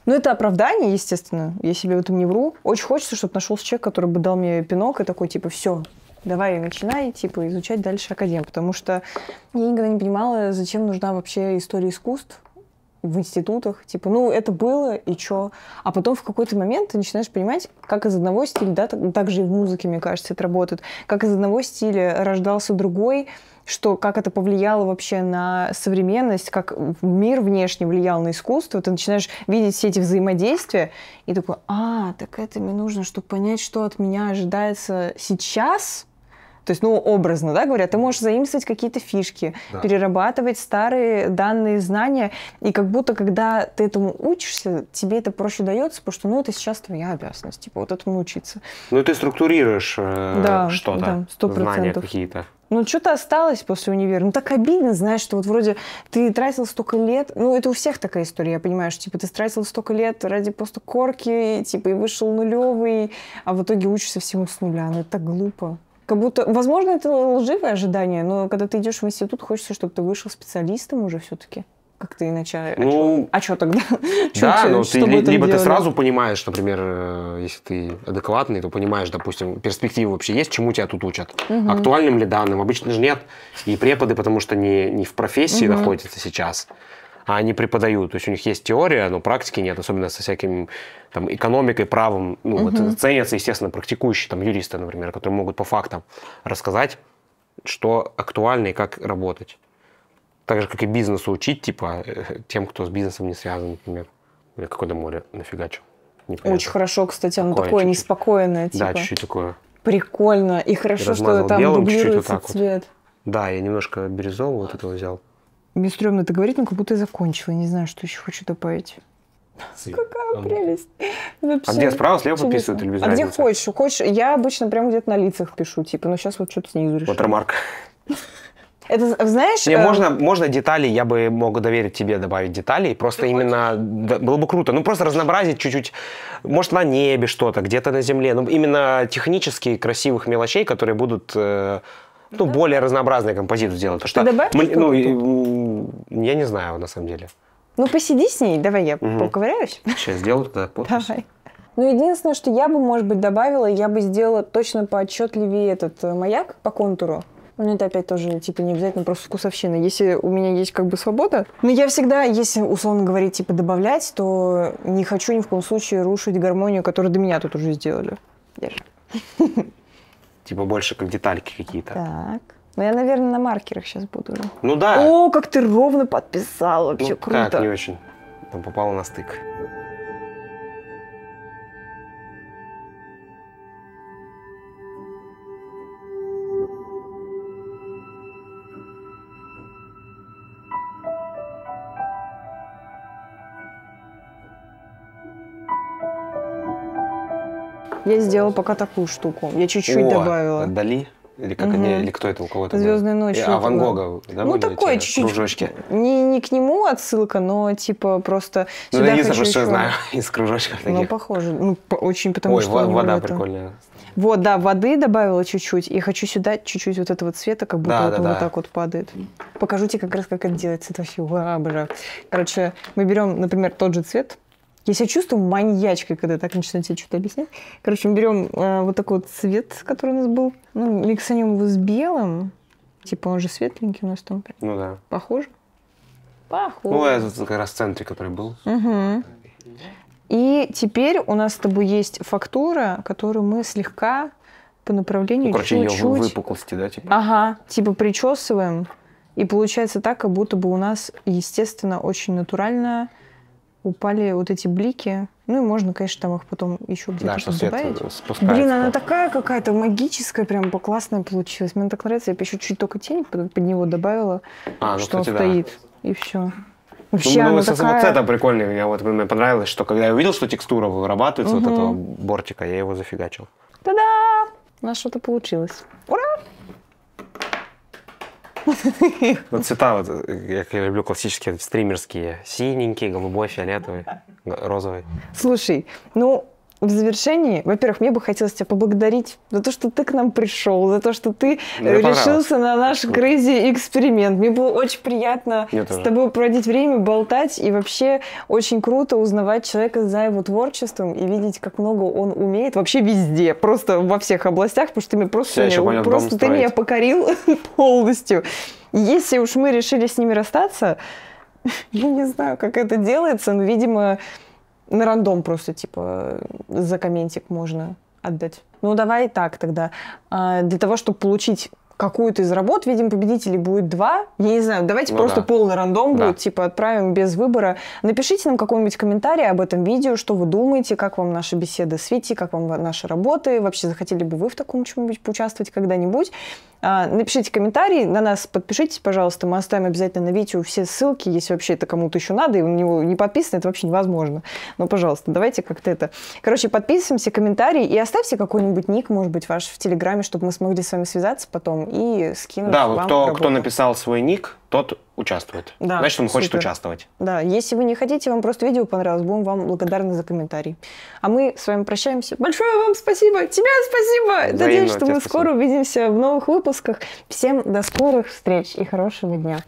ну, это оправдание, естественно, я себе в этом не вру. Очень хочется, чтобы нашелся человек, который бы дал мне пинок и такой, типа, все, давай начинай, типа, изучать дальше академ, потому что я никогда не понимала, зачем нужна вообще история искусств в институтах, типа, ну, это было, и чё? А потом в какой-то момент ты начинаешь понимать, как из одного стиля, да, так, так же и в музыке, мне кажется, это работает, как из одного стиля рождался другой, что как это повлияло вообще на современность, как мир внешне влиял на искусство, ты начинаешь видеть все эти взаимодействия, и такой, а, так это мне нужно, чтобы понять, что от меня ожидается сейчас, то есть, ну, образно, да, говорят, ты можешь заимствовать какие-то фишки, да. перерабатывать старые данные, знания, и как будто, когда ты этому учишься, тебе это проще дается, потому что, ну, это сейчас твоя обязанность, типа, вот этому учиться. Ну, и ты структурируешь э, да, что-то, да, 100%. знания какие-то. Ну, что-то осталось после универа. Ну, так обидно, знаешь, что вот вроде ты тратил столько лет. Ну, это у всех такая история, я понимаю, что, типа, ты тратил столько лет ради просто корки, типа, и вышел нулевый, а в итоге учишься всему с нуля. Ну, это так глупо. Как будто, возможно, это лживое ожидание, но когда ты идешь в институт, хочется, чтобы ты вышел специалистом уже все-таки как-то иначе. Ну, а что а тогда? да, но ты, ли, либо делали? ты сразу понимаешь, например, э, если ты адекватный, то понимаешь, допустим, перспективы вообще есть, чему тебя тут учат. Угу. Актуальным ли данным? Обычно же нет. И преподы, потому что не, не в профессии угу. находятся сейчас, а они преподают. То есть у них есть теория, но практики нет, особенно со всяким там, экономикой, правом. Ну, угу. вот, ценятся, естественно, практикующие там, юристы, например, которые могут по фактам рассказать, что актуально и как работать. Так же, как и бизнесу учить, типа, тем, кто с бизнесом не связан, например. Или какое-то море нафигачу. Непонятно. Очень хорошо, кстати, оно такое, такое чуть-чуть. неспокойное. Типа. Да, чуть-чуть такое. Прикольно. И хорошо, что там белым, дублируется вот цвет. Вот. Да, я немножко бирюзового вот этого взял. Бесстремно это говорить, но как будто я закончила. Не знаю, что еще хочу добавить. Какая прелесть. Ну, а вообще, а где справа, слева подписывают или без А где хочешь? Хочешь, я обычно прям где-то на лицах пишу, типа, но сейчас вот что-то снизу решила. Ватермарк. Это, знаешь... Не, э... можно, можно детали, я бы мог доверить тебе добавить деталей, просто Ты именно да, было бы круто. Ну, просто разнообразить чуть-чуть, может, на небе что-то, где-то на земле, ну, именно технически красивых мелочей, которые будут... Э, ну, да. более разнообразную композицию сделать. Потому Ты что, мы, ну, я не знаю, на самом деле. Ну, посиди с ней, давай я угу. поковыряюсь. Сейчас сделаю тогда подпись. Давай. Ну, единственное, что я бы, может быть, добавила, я бы сделала точно поотчетливее этот э, маяк по контуру. Ну, это опять тоже, типа, не обязательно просто вкусовщина. Если у меня есть как бы свобода, но ну, я всегда, если, условно говорить, типа, добавлять, то не хочу ни в коем случае рушить гармонию, которую до меня тут уже сделали. Держи. Типа больше как детальки какие-то. Так. Ну, я, наверное, на маркерах сейчас буду. Ну да. О, как ты ровно подписал, вообще ну, круто. Как не очень. Там попало на стык. Я сделала пока такую штуку. Я чуть-чуть О, добавила. Дали? Или как угу. они, или кто это у кого-то? Звездная э, ночь. А Ван Гога, да? Ну такое чуть-чуть. Кружочки. Не, не к нему отсылка, но типа просто. Ну сюда да, хочу что знаю из кружочков таких. Ну похоже, ну очень потому Ой, что. Ой, вода прикольная. Вот, да, воды добавила чуть-чуть, и хочу сюда чуть-чуть вот этого цвета, как будто да, вот да, он да. вот так вот падает. Покажу тебе как раз, как это делается. Это вообще, вау, Короче, мы берем, например, тот же цвет, я себя чувствую маньячкой, когда так начинаю тебе что-то объяснять. Короче, мы берем э, вот такой вот цвет, который у нас был. Ну, миксанем его с белым. Типа он же светленький у нас там. Ну да. Похоже? Похоже. Ну, это как раз в центре, который был. Угу. И теперь у нас с тобой есть фактура, которую мы слегка по направлению ну, короче, чуть-чуть... Короче, выпуклости, да? Типа? Ага, типа причесываем. И получается так, как будто бы у нас, естественно, очень натуральная упали вот эти блики. Ну и можно, конечно, там их потом еще где-то да, э, добавить. Блин, она такая какая-то магическая, прям классная получилась. Мне так нравится. Я бы еще чуть чуть только тень под, под него добавила, а, ну, что кстати, он стоит. Да. И все. Вообще, ну, ну, со такая... самоцветом прикольный. Мне вот мне понравилось, что когда я увидел, что текстура вырабатывается угу. вот этого бортика, я его зафигачил. Та-да! У нас что-то получилось. Ура! Ну, цвета, вот, я люблю классические, стримерские. Синенький, голубой, фиолетовый, розовый. Слушай, ну, в завершении, во-первых, мне бы хотелось тебя поблагодарить за то, что ты к нам пришел, за то, что ты э, мне решился на наш крейзи эксперимент. Мне было очень приятно Мне с тобой проводить время, болтать, и вообще очень круто узнавать человека за его творчеством и видеть, как много он умеет вообще везде, просто во всех областях, потому что ты меня просто, меня, понял, просто ты меня покорил полностью. Если уж мы решили с ними расстаться, я не знаю, как это делается, но, видимо, на рандом просто, типа, за комментик можно отдать. Ну, давай так тогда. А, для того, чтобы получить какую-то из работ, видим, победителей будет два. Я не знаю, давайте ну, просто да. полный рандом да. будет, типа отправим без выбора. Напишите нам какой-нибудь комментарий об этом видео, что вы думаете, как вам наша беседа с Вити, как вам наши работы, вообще захотели бы вы в таком чем-нибудь поучаствовать когда-нибудь. А, напишите комментарий на нас, подпишитесь, пожалуйста. Мы оставим обязательно на видео все ссылки, если вообще это кому-то еще надо, и у него не подписано, это вообще невозможно. Но, пожалуйста, давайте как-то это... Короче, подписываемся, комментарий, и оставьте какой-нибудь ник, может быть, ваш в Телеграме, чтобы мы смогли с вами связаться потом и скинуть Да, вот кто, кто написал свой ник, тот участвует. Да, Значит, он супер. хочет участвовать. Да, если вы не хотите, вам просто видео понравилось, будем вам благодарны за комментарий. А мы с вами прощаемся. Большое вам спасибо! Тебя спасибо! Взаимно, Надеюсь, что мы спасибо. скоро увидимся в новых выпусках. Всем до скорых встреч и хорошего дня!